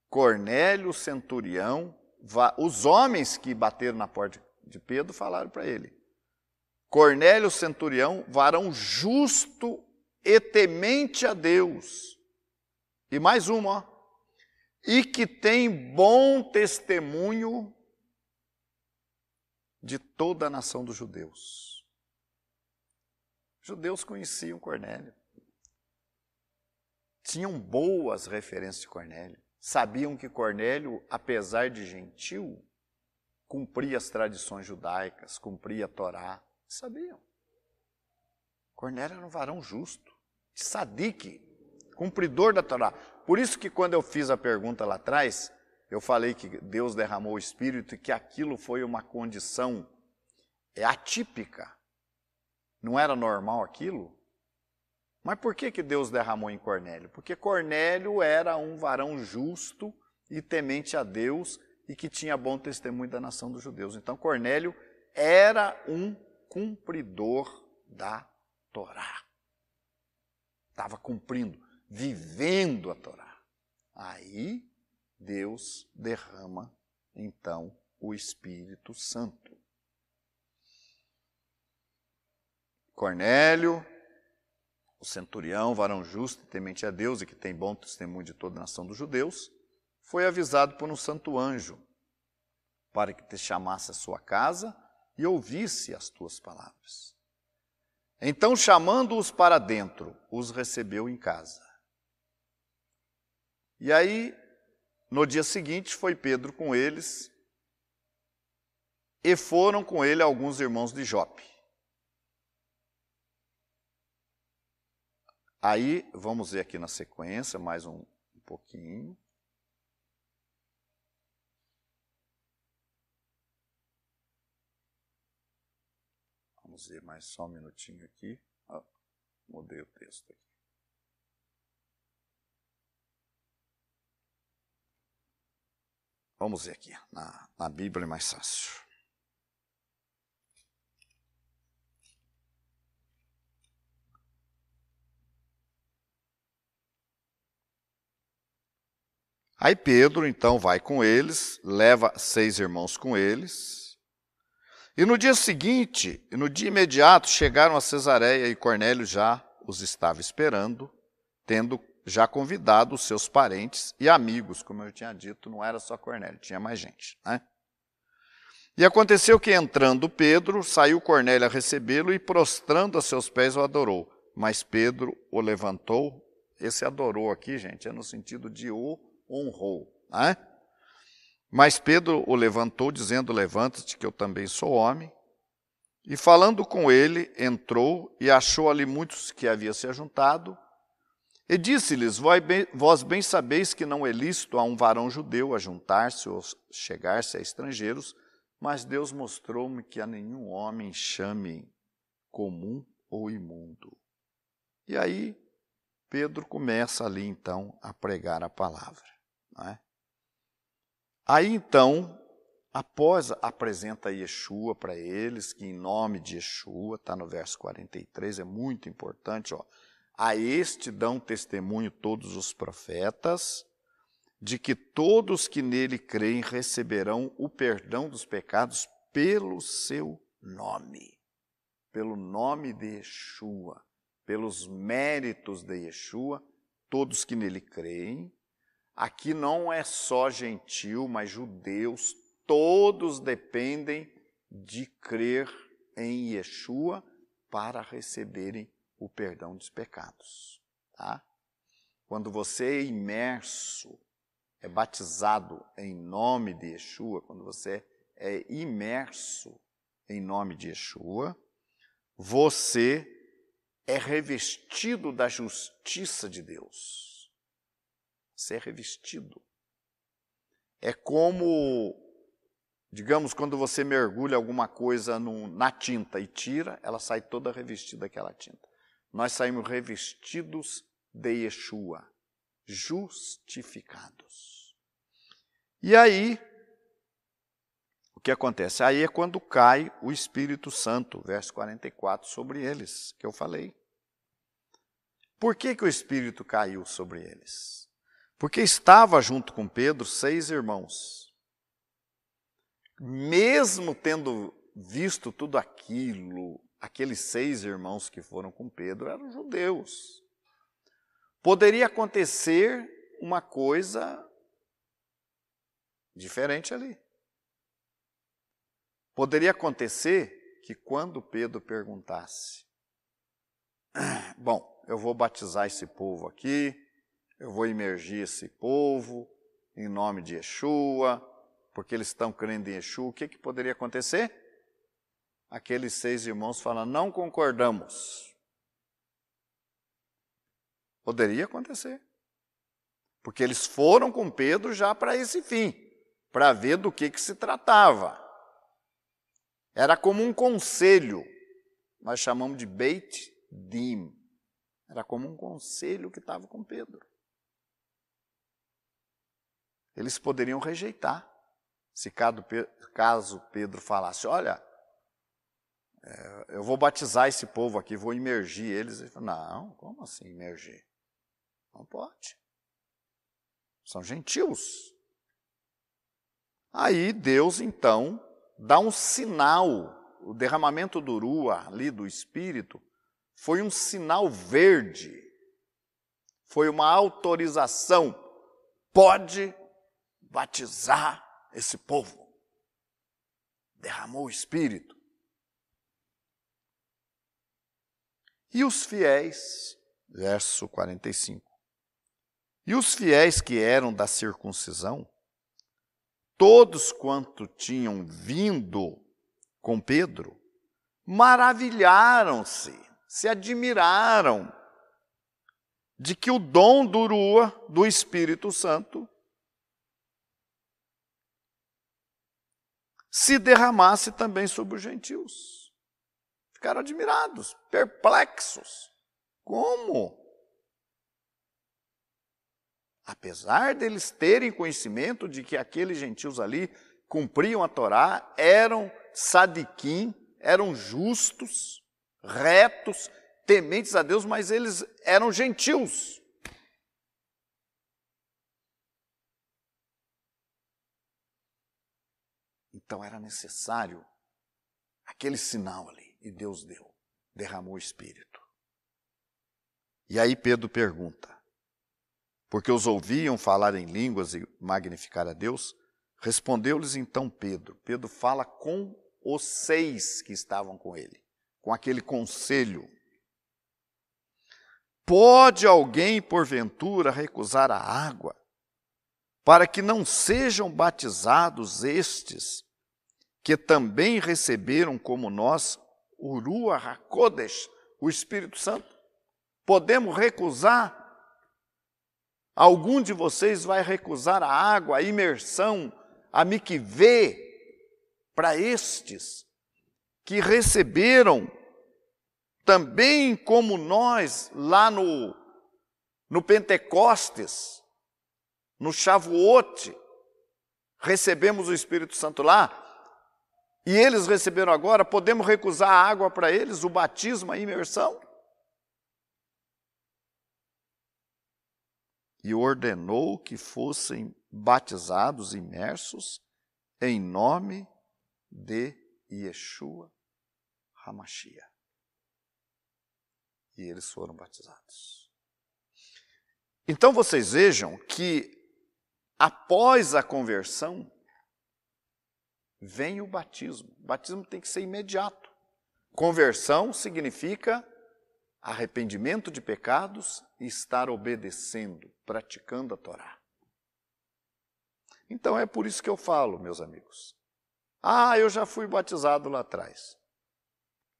Cornélio, centurião, va... os homens que bateram na porta de Pedro falaram para ele. Cornélio centurião, varão justo e temente a Deus. E mais uma, ó. E que tem bom testemunho de toda a nação dos judeus. judeus conheciam Cornélio. Tinham boas referências de Cornélio. Sabiam que Cornélio, apesar de gentil, cumpria as tradições judaicas, cumpria a Torá. Sabiam. Cornélio era um varão justo, sadique, cumpridor da Torá. Por isso que quando eu fiz a pergunta lá atrás, eu falei que Deus derramou o Espírito e que aquilo foi uma condição é atípica. Não era normal aquilo? Mas por que, que Deus derramou em Cornélio? Porque Cornélio era um varão justo e temente a Deus e que tinha bom testemunho da nação dos judeus. Então Cornélio era um cumpridor da Torá. Estava cumprindo, vivendo a Torá. Aí Deus derrama então o Espírito Santo. Cornélio, o centurião, varão justo, e temente a Deus e que tem bom testemunho de toda a nação dos judeus, foi avisado por um santo anjo para que te chamasse à sua casa e ouvisse as tuas palavras. Então, chamando-os para dentro, os recebeu em casa. E aí, no dia seguinte, foi Pedro com eles, e foram com ele alguns irmãos de Jope. Aí, vamos ver aqui na sequência, mais um, um pouquinho. Vamos ver mais só um minutinho aqui. Ah, mudei o texto aqui. Vamos ver aqui, na, na Bíblia é mais fácil. Aí Pedro então vai com eles, leva seis irmãos com eles, e no dia seguinte, no dia imediato, chegaram a Cesareia e Cornélio já os estava esperando, tendo já convidado os seus parentes e amigos, como eu tinha dito, não era só Cornélio, tinha mais gente. Né? E aconteceu que, entrando Pedro, saiu Cornélio a recebê-lo e, prostrando a seus pés, o adorou. Mas Pedro o levantou. Esse adorou aqui, gente, é no sentido de o honrou. Né? Mas Pedro o levantou, dizendo: Levanta-te, que eu também sou homem. E falando com ele, entrou e achou ali muitos que haviam se ajuntado. E disse-lhes: Vós bem sabeis que não é lícito a um varão judeu ajuntar-se ou chegar-se a estrangeiros, mas Deus mostrou-me que a nenhum homem chame comum ou imundo. E aí, Pedro começa ali então a pregar a palavra. Não é? Aí então, após apresenta Yeshua para eles, que em nome de Yeshua, está no verso 43, é muito importante, ó, a este dão testemunho todos os profetas, de que todos que nele creem receberão o perdão dos pecados pelo seu nome, pelo nome de Yeshua, pelos méritos de Yeshua, todos que nele creem Aqui não é só gentil, mas judeus, todos dependem de crer em Yeshua para receberem o perdão dos pecados. Tá? Quando você é imerso, é batizado em nome de Yeshua, quando você é imerso em nome de Yeshua, você é revestido da justiça de Deus ser é revestido. É como, digamos, quando você mergulha alguma coisa no, na tinta e tira, ela sai toda revestida daquela tinta. Nós saímos revestidos de Yeshua, justificados. E aí, o que acontece? Aí é quando cai o Espírito Santo, verso 44, sobre eles, que eu falei. Por que, que o Espírito caiu sobre eles? Porque estava junto com Pedro seis irmãos. Mesmo tendo visto tudo aquilo, aqueles seis irmãos que foram com Pedro eram judeus. Poderia acontecer uma coisa diferente ali. Poderia acontecer que quando Pedro perguntasse: ah, Bom, eu vou batizar esse povo aqui, eu vou imergir esse povo em nome de Yeshua, porque eles estão crendo em Yeshua. O que, que poderia acontecer? Aqueles seis irmãos falam, não concordamos. Poderia acontecer. Porque eles foram com Pedro já para esse fim, para ver do que, que se tratava. Era como um conselho, nós chamamos de Beit Dim. Era como um conselho que estava com Pedro. Eles poderiam rejeitar. Se caso Pedro falasse, olha, é, eu vou batizar esse povo aqui, vou imergir eles. Ele falou, não, como assim imergir? Não pode. São gentios. Aí Deus, então, dá um sinal. O derramamento do Urua, ali do Espírito, foi um sinal verde. Foi uma autorização. Pode batizar esse povo. Derramou o Espírito. E os fiéis, verso 45. E os fiéis que eram da circuncisão, todos quanto tinham vindo com Pedro, maravilharam-se, se admiraram de que o dom do Rua, do Espírito Santo, se derramasse também sobre os gentios. Ficaram admirados, perplexos. Como? Apesar deles terem conhecimento de que aqueles gentios ali cumpriam a Torá, eram sadiquim, eram justos, retos, tementes a Deus, mas eles eram gentios. Então era necessário aquele sinal ali, e Deus deu, derramou o Espírito. E aí Pedro pergunta: porque os ouviam falar em línguas e magnificar a Deus, respondeu-lhes então Pedro. Pedro fala com os seis que estavam com ele, com aquele conselho. Pode alguém, porventura, recusar a água, para que não sejam batizados estes que também receberam como nós o Ruach HaKodesh, o Espírito Santo. Podemos recusar? Algum de vocês vai recusar a água, a imersão, a mikveh para estes que receberam também como nós lá no, no Pentecostes, no Shavuot, recebemos o Espírito Santo lá, e eles receberam agora, podemos recusar a água para eles, o batismo, a imersão? E ordenou que fossem batizados, imersos, em nome de Yeshua Hamashia. E eles foram batizados. Então vocês vejam que após a conversão, vem o batismo. O batismo tem que ser imediato. Conversão significa arrependimento de pecados e estar obedecendo, praticando a Torá. Então é por isso que eu falo, meus amigos. Ah, eu já fui batizado lá atrás.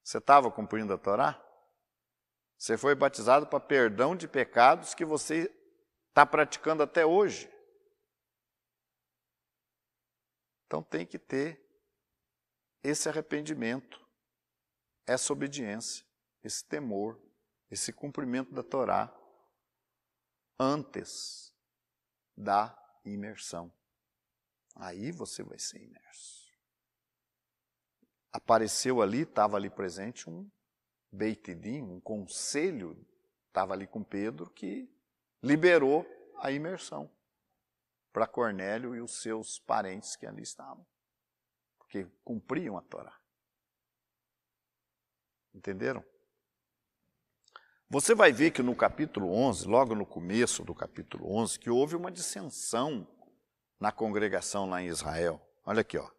Você estava cumprindo a Torá? Você foi batizado para perdão de pecados que você está praticando até hoje. Então tem que ter esse arrependimento, essa obediência, esse temor, esse cumprimento da Torá antes da imersão. Aí você vai ser imerso. Apareceu ali, estava ali presente um beitidim, um conselho, estava ali com Pedro que liberou a imersão para Cornélio e os seus parentes que ali estavam, porque cumpriam a Torá. Entenderam? Você vai ver que no capítulo 11, logo no começo do capítulo 11, que houve uma dissensão na congregação lá em Israel. Olha aqui, ó.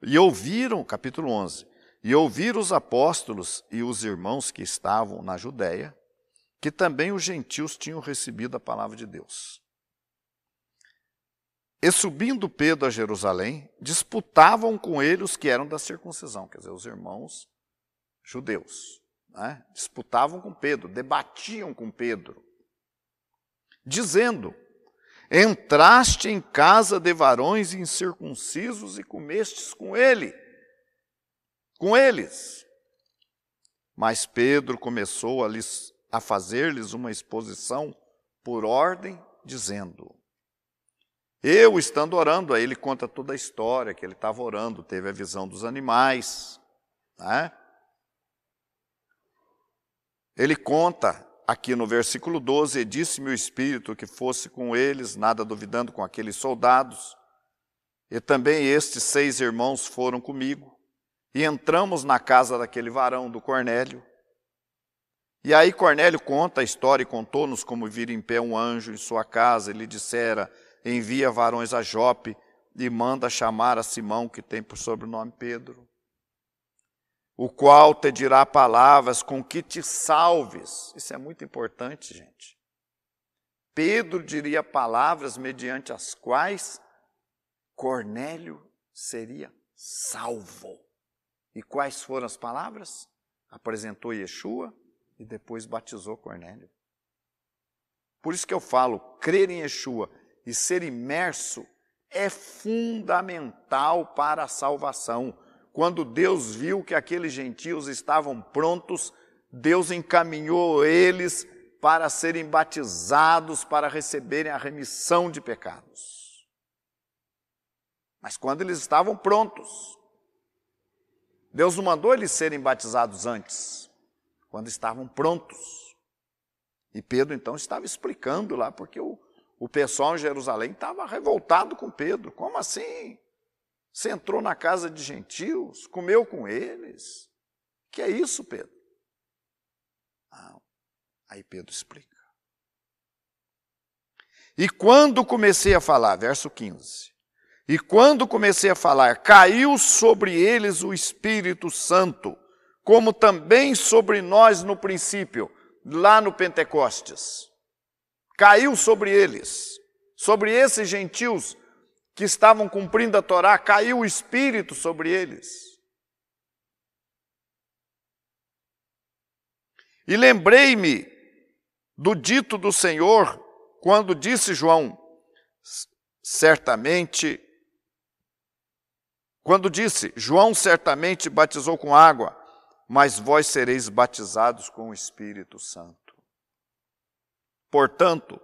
E ouviram, capítulo 11, e ouviram os apóstolos e os irmãos que estavam na Judéia, que também os gentios tinham recebido a palavra de Deus. E subindo Pedro a Jerusalém, disputavam com ele os que eram da circuncisão, quer dizer, os irmãos judeus. Né? Disputavam com Pedro, debatiam com Pedro, dizendo: Entraste em casa de varões incircuncisos e comestes com ele, com eles. Mas Pedro começou a, lhes, a fazer-lhes uma exposição por ordem, dizendo: eu estando orando, aí ele conta toda a história que ele estava orando, teve a visão dos animais, né? Ele conta aqui no versículo 12: disse-me o Espírito que fosse com eles, nada duvidando com aqueles soldados. E também estes seis irmãos foram comigo. E entramos na casa daquele varão do Cornélio. E aí Cornélio conta a história e contou-nos como vira em pé um anjo em sua casa e lhe dissera: envia varões a Jope e manda chamar a Simão, que tem por sobrenome Pedro, o qual te dirá palavras com que te salves. Isso é muito importante, gente. Pedro diria palavras mediante as quais Cornélio seria salvo. E quais foram as palavras? Apresentou Yeshua e depois batizou Cornélio. Por isso que eu falo, crer em Yeshua e ser imerso é fundamental para a salvação. Quando Deus viu que aqueles gentios estavam prontos, Deus encaminhou eles para serem batizados, para receberem a remissão de pecados. Mas quando eles estavam prontos, Deus não mandou eles serem batizados antes, quando estavam prontos. E Pedro então estava explicando lá, porque o, o pessoal em Jerusalém estava revoltado com Pedro. Como assim? Você entrou na casa de gentios, comeu com eles? Que é isso, Pedro? Ah, aí Pedro explica. E quando comecei a falar, verso 15. E quando comecei a falar, caiu sobre eles o Espírito Santo, como também sobre nós no princípio, lá no Pentecostes caiu sobre eles, sobre esses gentios que estavam cumprindo a Torá, caiu o Espírito sobre eles. E lembrei-me do dito do Senhor quando disse João, certamente, quando disse, João certamente batizou com água, mas vós sereis batizados com o Espírito Santo. Portanto,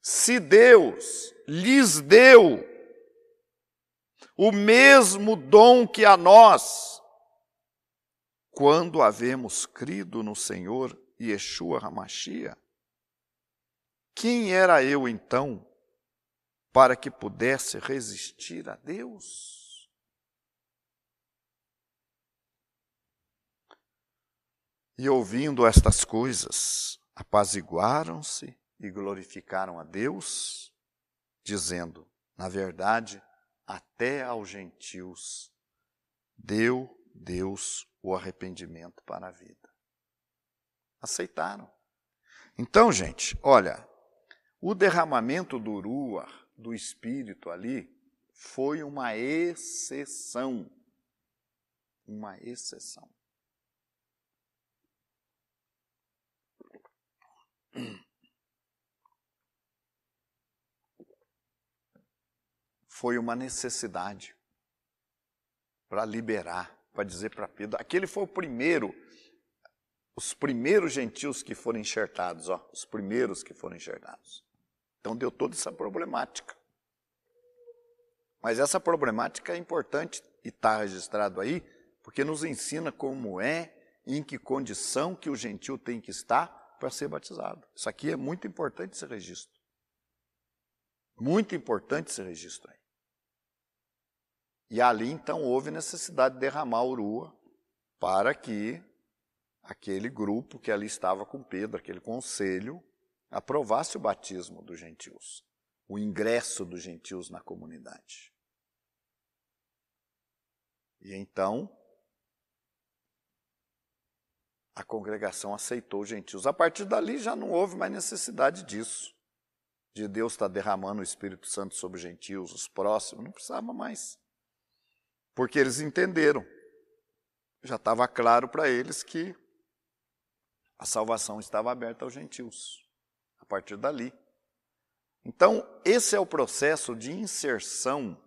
se Deus lhes deu o mesmo dom que a nós, quando havemos crido no Senhor Yeshua Hamashia, quem era eu então para que pudesse resistir a Deus? E ouvindo estas coisas, apaziguaram-se e glorificaram a Deus, dizendo: Na verdade, até aos gentios deu Deus o arrependimento para a vida. Aceitaram. Então, gente, olha, o derramamento do Urua, do Espírito ali, foi uma exceção. Uma exceção. foi uma necessidade para liberar, para dizer para Pedro. Aquele foi o primeiro, os primeiros gentios que foram enxertados, ó, os primeiros que foram enxertados. Então deu toda essa problemática. Mas essa problemática é importante e está registrado aí, porque nos ensina como é e em que condição que o gentio tem que estar para ser batizado. Isso aqui é muito importante esse registro. Muito importante esse registro aí. E ali então houve necessidade de derramar a urua para que aquele grupo que ali estava com Pedro, aquele conselho, aprovasse o batismo dos gentios, o ingresso dos gentios na comunidade. E então a congregação aceitou os gentios. A partir dali já não houve mais necessidade disso, de Deus estar tá derramando o Espírito Santo sobre os gentios, os próximos, não precisava mais. Porque eles entenderam, já estava claro para eles que a salvação estava aberta aos gentios, a partir dali. Então, esse é o processo de inserção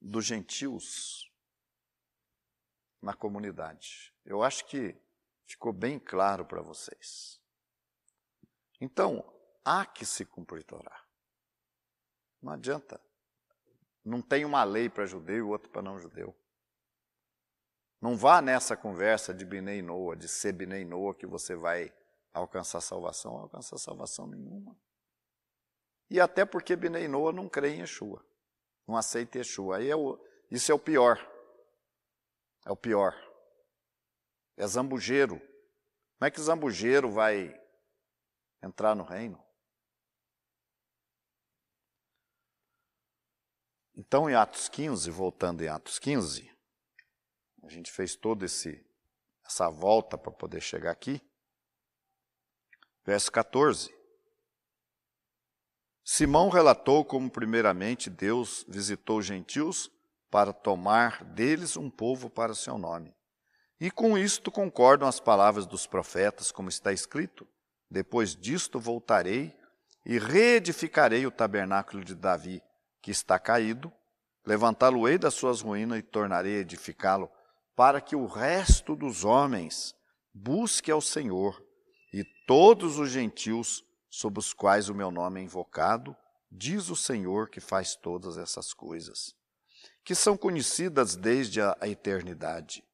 dos gentios na comunidade. Eu acho que Ficou bem claro para vocês. Então, há que se cumprir Torá. Não adianta. Não tem uma lei para judeu e outra para não judeu. Não vá nessa conversa de Binei Noa, de ser Binei Noa, que você vai alcançar salvação. Alcançar salvação nenhuma. E até porque Binei Noa não crê em Yeshua. Não aceita Yeshua. Aí é o, isso é o pior. É o pior. É zambujeiro. Como é que zambujeiro vai entrar no reino? Então, em Atos 15, voltando em Atos 15, a gente fez toda essa volta para poder chegar aqui. Verso 14. Simão relatou como, primeiramente, Deus visitou os gentios para tomar deles um povo para o seu nome. E com isto concordam as palavras dos profetas, como está escrito: Depois disto voltarei e reedificarei o tabernáculo de Davi, que está caído, levantá-lo-ei das suas ruínas e tornarei a edificá-lo, para que o resto dos homens busque ao Senhor e todos os gentios sob os quais o meu nome é invocado, diz o Senhor que faz todas essas coisas, que são conhecidas desde a eternidade.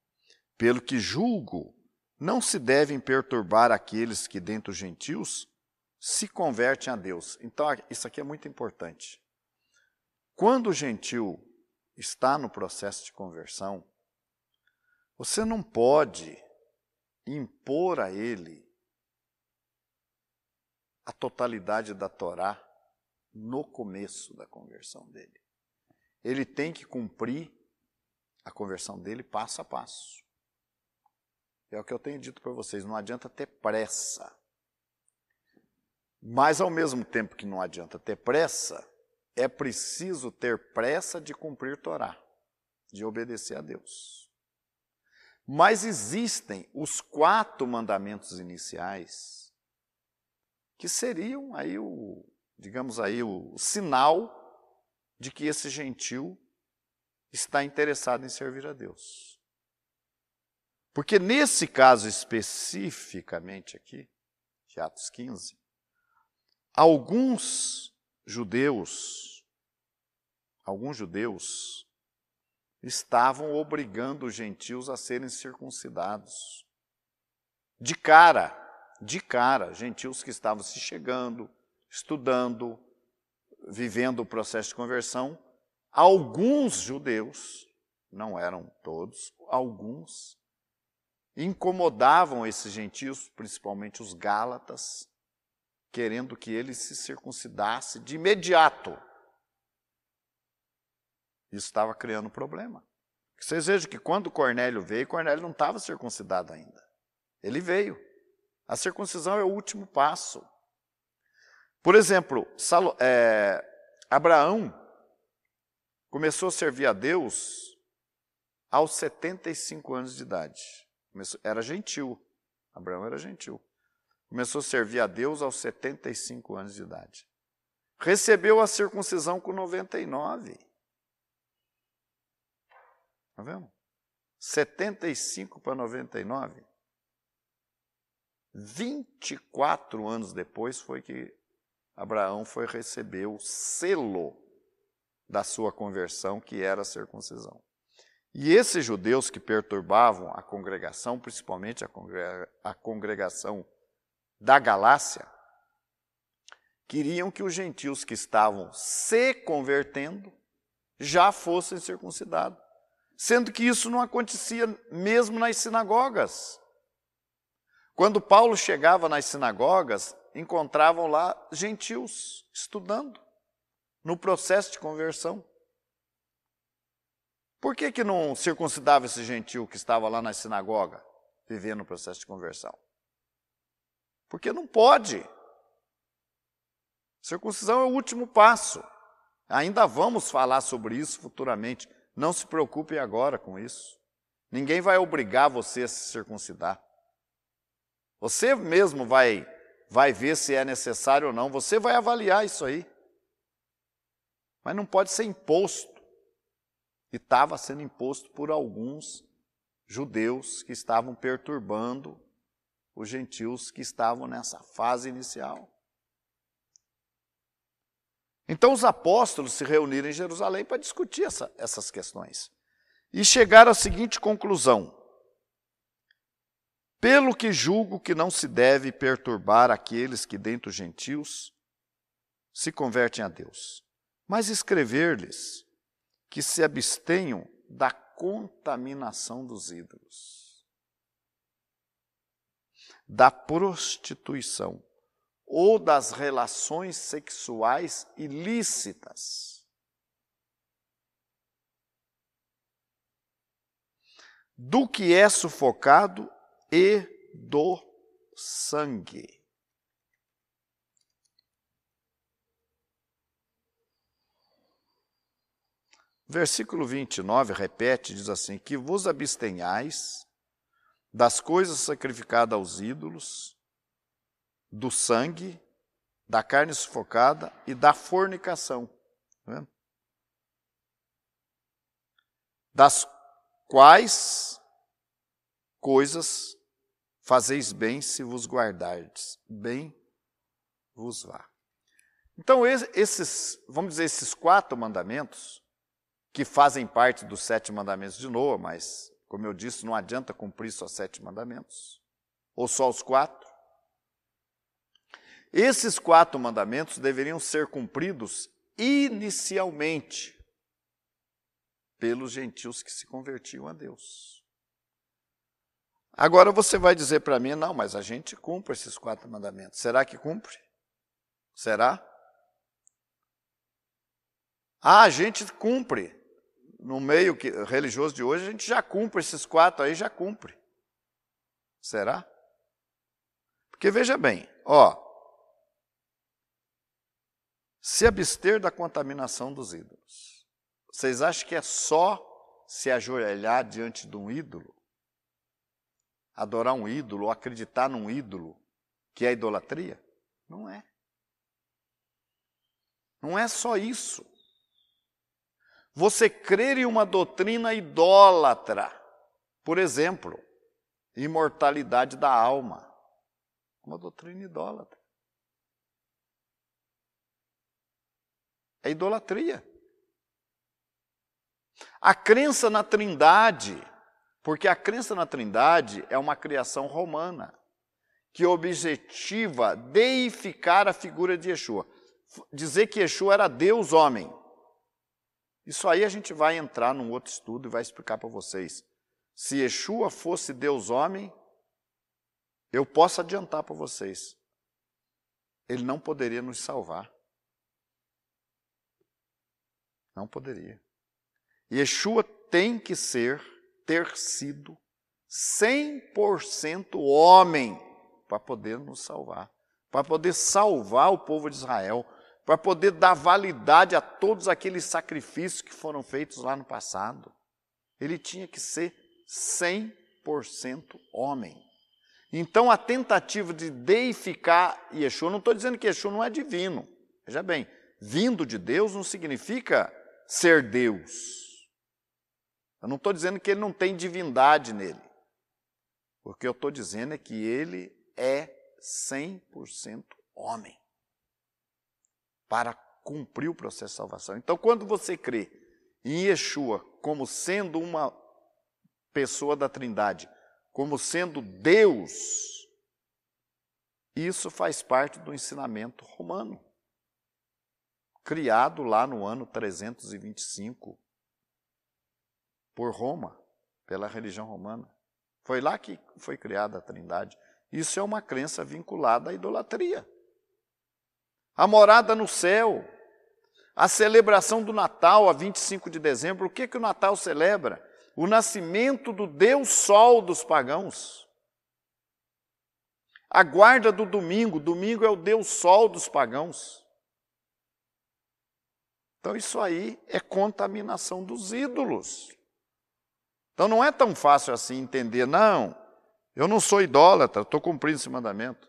Pelo que julgo, não se devem perturbar aqueles que, dentre os gentios, se convertem a Deus. Então, isso aqui é muito importante. Quando o gentil está no processo de conversão, você não pode impor a ele a totalidade da Torá no começo da conversão dele. Ele tem que cumprir a conversão dele passo a passo. É o que eu tenho dito para vocês, não adianta ter pressa. Mas ao mesmo tempo que não adianta ter pressa, é preciso ter pressa de cumprir Torá, de obedecer a Deus. Mas existem os quatro mandamentos iniciais, que seriam aí o, digamos aí, o sinal de que esse gentil está interessado em servir a Deus. Porque nesse caso especificamente aqui, de Atos 15, alguns judeus, alguns judeus estavam obrigando os gentios a serem circuncidados. De cara, de cara, gentios que estavam se chegando, estudando, vivendo o processo de conversão, alguns judeus, não eram todos, alguns incomodavam esses gentios, principalmente os gálatas, querendo que ele se circuncidasse de imediato. Isso estava criando problema. Vocês vejam que quando Cornélio veio, Cornélio não estava circuncidado ainda. Ele veio. A circuncisão é o último passo. Por exemplo, Salo, é, Abraão começou a servir a Deus aos 75 anos de idade. Começou, era gentil. Abraão era gentil. Começou a servir a Deus aos 75 anos de idade. Recebeu a circuncisão com 99. Está vendo? 75 para 99. 24 anos depois foi que Abraão foi receber o selo da sua conversão, que era a circuncisão. E esses judeus que perturbavam a congregação, principalmente a congregação da Galácia, queriam que os gentios que estavam se convertendo já fossem circuncidados, sendo que isso não acontecia mesmo nas sinagogas. Quando Paulo chegava nas sinagogas, encontravam lá gentios estudando no processo de conversão. Por que, que não circuncidava esse gentil que estava lá na sinagoga, vivendo o processo de conversão? Porque não pode. Circuncisão é o último passo. Ainda vamos falar sobre isso futuramente. Não se preocupe agora com isso. Ninguém vai obrigar você a se circuncidar. Você mesmo vai, vai ver se é necessário ou não. Você vai avaliar isso aí. Mas não pode ser imposto e estava sendo imposto por alguns judeus que estavam perturbando os gentios que estavam nessa fase inicial. Então os apóstolos se reuniram em Jerusalém para discutir essa, essas questões e chegaram à seguinte conclusão: pelo que julgo que não se deve perturbar aqueles que dentre os gentios se convertem a Deus, mas escrever-lhes que se abstenham da contaminação dos ídolos, da prostituição ou das relações sexuais ilícitas. Do que é sufocado e do sangue. Versículo 29 repete, diz assim: Que vos abstenhais das coisas sacrificadas aos ídolos, do sangue, da carne sufocada e da fornicação. Tá das quais coisas fazeis bem se vos guardardes, bem vos vá. Então, esses, vamos dizer, esses quatro mandamentos que fazem parte dos sete mandamentos de Noa, mas, como eu disse, não adianta cumprir só sete mandamentos, ou só os quatro. Esses quatro mandamentos deveriam ser cumpridos inicialmente pelos gentios que se convertiam a Deus. Agora você vai dizer para mim, não, mas a gente cumpre esses quatro mandamentos. Será que cumpre? Será? Ah, a gente cumpre no meio religioso de hoje, a gente já cumpre esses quatro aí, já cumpre. Será? Porque veja bem, ó, se abster da contaminação dos ídolos. Vocês acham que é só se ajoelhar diante de um ídolo? Adorar um ídolo, acreditar num ídolo, que é idolatria? Não é. Não é só isso. Você crer em uma doutrina idólatra, por exemplo, imortalidade da alma, uma doutrina idólatra. É idolatria. A crença na Trindade, porque a crença na Trindade é uma criação romana que objetiva deificar a figura de Yeshua. Dizer que Yeshua era Deus homem. Isso aí a gente vai entrar num outro estudo e vai explicar para vocês. Se Yeshua fosse Deus homem, eu posso adiantar para vocês. Ele não poderia nos salvar. Não poderia. Yeshua tem que ser, ter sido 100% homem para poder nos salvar, para poder salvar o povo de Israel, para poder dar validade a todos aqueles sacrifícios que foram feitos lá no passado. Ele tinha que ser 100% homem. Então a tentativa de deificar Yeshua, não estou dizendo que Yeshua não é divino, veja bem, vindo de Deus não significa ser Deus. Eu não estou dizendo que ele não tem divindade nele. O que eu estou dizendo é que ele é 100% homem para cumprir o processo de salvação. Então, quando você crê em Yeshua como sendo uma pessoa da Trindade, como sendo Deus, isso faz parte do ensinamento romano, criado lá no ano 325 por Roma, pela religião romana. Foi lá que foi criada a Trindade. Isso é uma crença vinculada à idolatria a morada no céu, a celebração do Natal, a 25 de dezembro. O que, que o Natal celebra? O nascimento do Deus Sol dos pagãos. A guarda do domingo, domingo é o Deus Sol dos pagãos. Então isso aí é contaminação dos ídolos. Então não é tão fácil assim entender, não, eu não sou idólatra, estou cumprindo esse mandamento.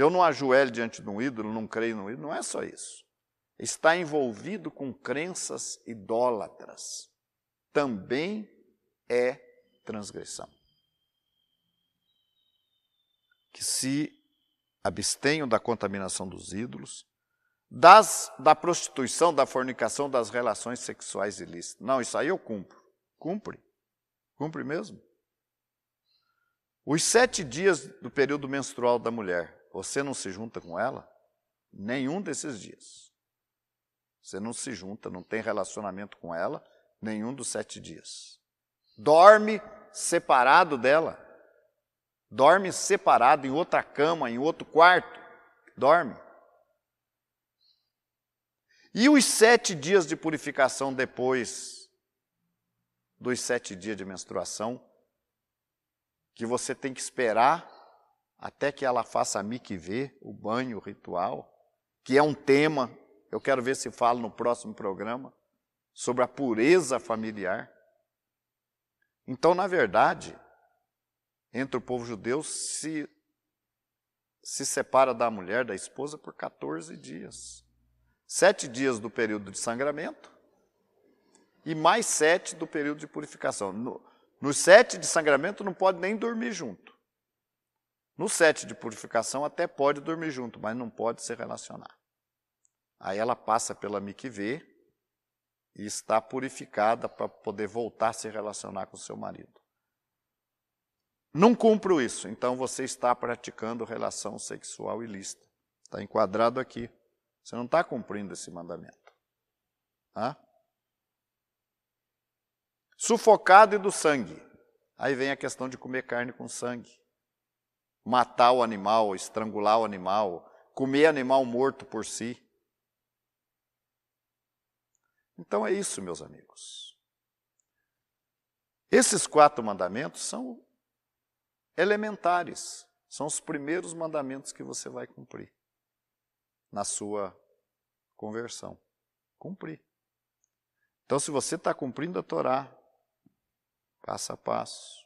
Eu não ajoelho diante de um ídolo, não creio no ídolo, não é só isso. Está envolvido com crenças idólatras. Também é transgressão. Que se abstenham da contaminação dos ídolos, das, da prostituição, da fornicação, das relações sexuais ilícitas. Não, isso aí eu cumpro. Cumpre. Cumpre mesmo. Os sete dias do período menstrual da mulher você não se junta com ela nenhum desses dias. Você não se junta, não tem relacionamento com ela nenhum dos sete dias. Dorme separado dela. Dorme separado em outra cama, em outro quarto. Dorme. E os sete dias de purificação depois dos sete dias de menstruação, que você tem que esperar até que ela faça a mikvê, o banho o ritual, que é um tema, eu quero ver se falo no próximo programa, sobre a pureza familiar. Então, na verdade, entre o povo judeu se, se separa da mulher, da esposa, por 14 dias. Sete dias do período de sangramento e mais sete do período de purificação. No, nos sete de sangramento não pode nem dormir junto. No sete de purificação até pode dormir junto, mas não pode se relacionar. Aí ela passa pela mikveh e está purificada para poder voltar a se relacionar com seu marido. Não cumpro isso, então você está praticando relação sexual ilícita. Está enquadrado aqui. Você não está cumprindo esse mandamento. Hã? Tá? Sufocado e do sangue. Aí vem a questão de comer carne com sangue matar o animal, estrangular o animal, comer animal morto por si. Então é isso, meus amigos. Esses quatro mandamentos são elementares, são os primeiros mandamentos que você vai cumprir na sua conversão. Cumprir. Então, se você está cumprindo a Torá, passo a passo,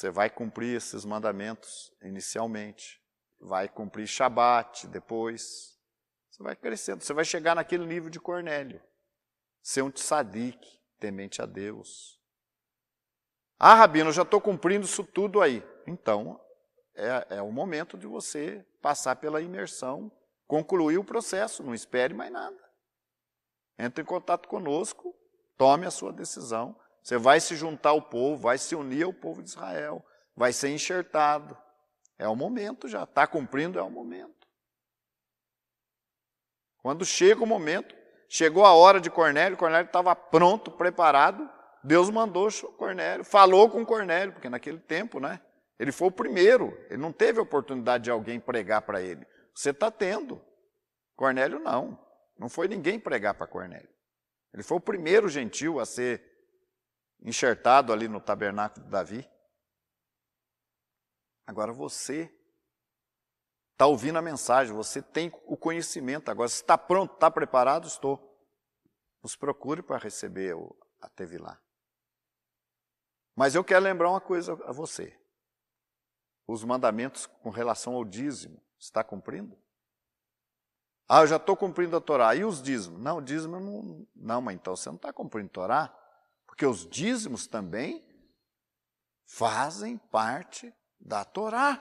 você vai cumprir esses mandamentos inicialmente, vai cumprir Shabat depois. Você vai crescendo, você vai chegar naquele nível de Cornélio. Ser um tzadik, temente a Deus. Ah, Rabino, eu já estou cumprindo isso tudo aí. Então, é, é o momento de você passar pela imersão, concluir o processo, não espere mais nada. Entre em contato conosco, tome a sua decisão você vai se juntar ao povo, vai se unir ao povo de Israel, vai ser enxertado. É o momento já, está cumprindo, é o momento. Quando chega o momento, chegou a hora de Cornélio, Cornélio estava pronto, preparado, Deus mandou Cornélio, falou com Cornélio, porque naquele tempo, né? Ele foi o primeiro, ele não teve a oportunidade de alguém pregar para ele. Você está tendo. Cornélio não, não foi ninguém pregar para Cornélio. Ele foi o primeiro gentil a ser enxertado ali no tabernáculo de Davi. Agora você está ouvindo a mensagem, você tem o conhecimento agora. Está pronto, está preparado? Estou. Nos procure para receber o, a lá. Mas eu quero lembrar uma coisa a você. Os mandamentos com relação ao dízimo, está cumprindo? Ah, eu já estou cumprindo a Torá. E os dízimos? Não, o dízimo não. Não, mas então você não está cumprindo a Torá? porque os dízimos também fazem parte da Torá.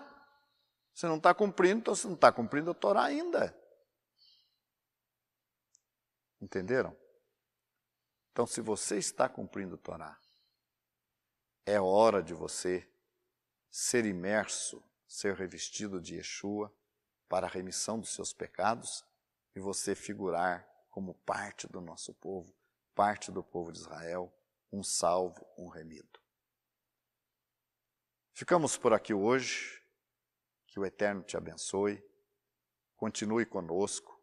Você não está cumprindo, então você não está cumprindo a Torá ainda. Entenderam? Então, se você está cumprindo a Torá, é hora de você ser imerso, ser revestido de Yeshua para a remissão dos seus pecados e você figurar como parte do nosso povo, parte do povo de Israel, um salvo, um remido. Ficamos por aqui hoje. Que o Eterno te abençoe. Continue conosco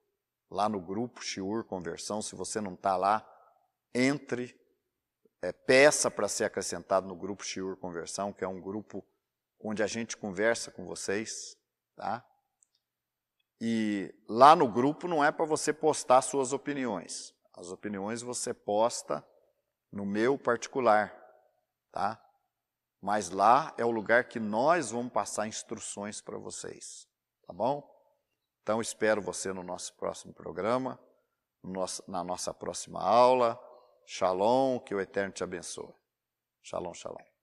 lá no grupo Shiur Conversão. Se você não está lá, entre, é, peça para ser acrescentado no grupo Shiur Conversão, que é um grupo onde a gente conversa com vocês, tá? E lá no grupo não é para você postar suas opiniões. As opiniões você posta no meu particular, tá? Mas lá é o lugar que nós vamos passar instruções para vocês, tá bom? Então espero você no nosso próximo programa, no nosso, na nossa próxima aula. Shalom, que o Eterno te abençoe. Shalom, shalom.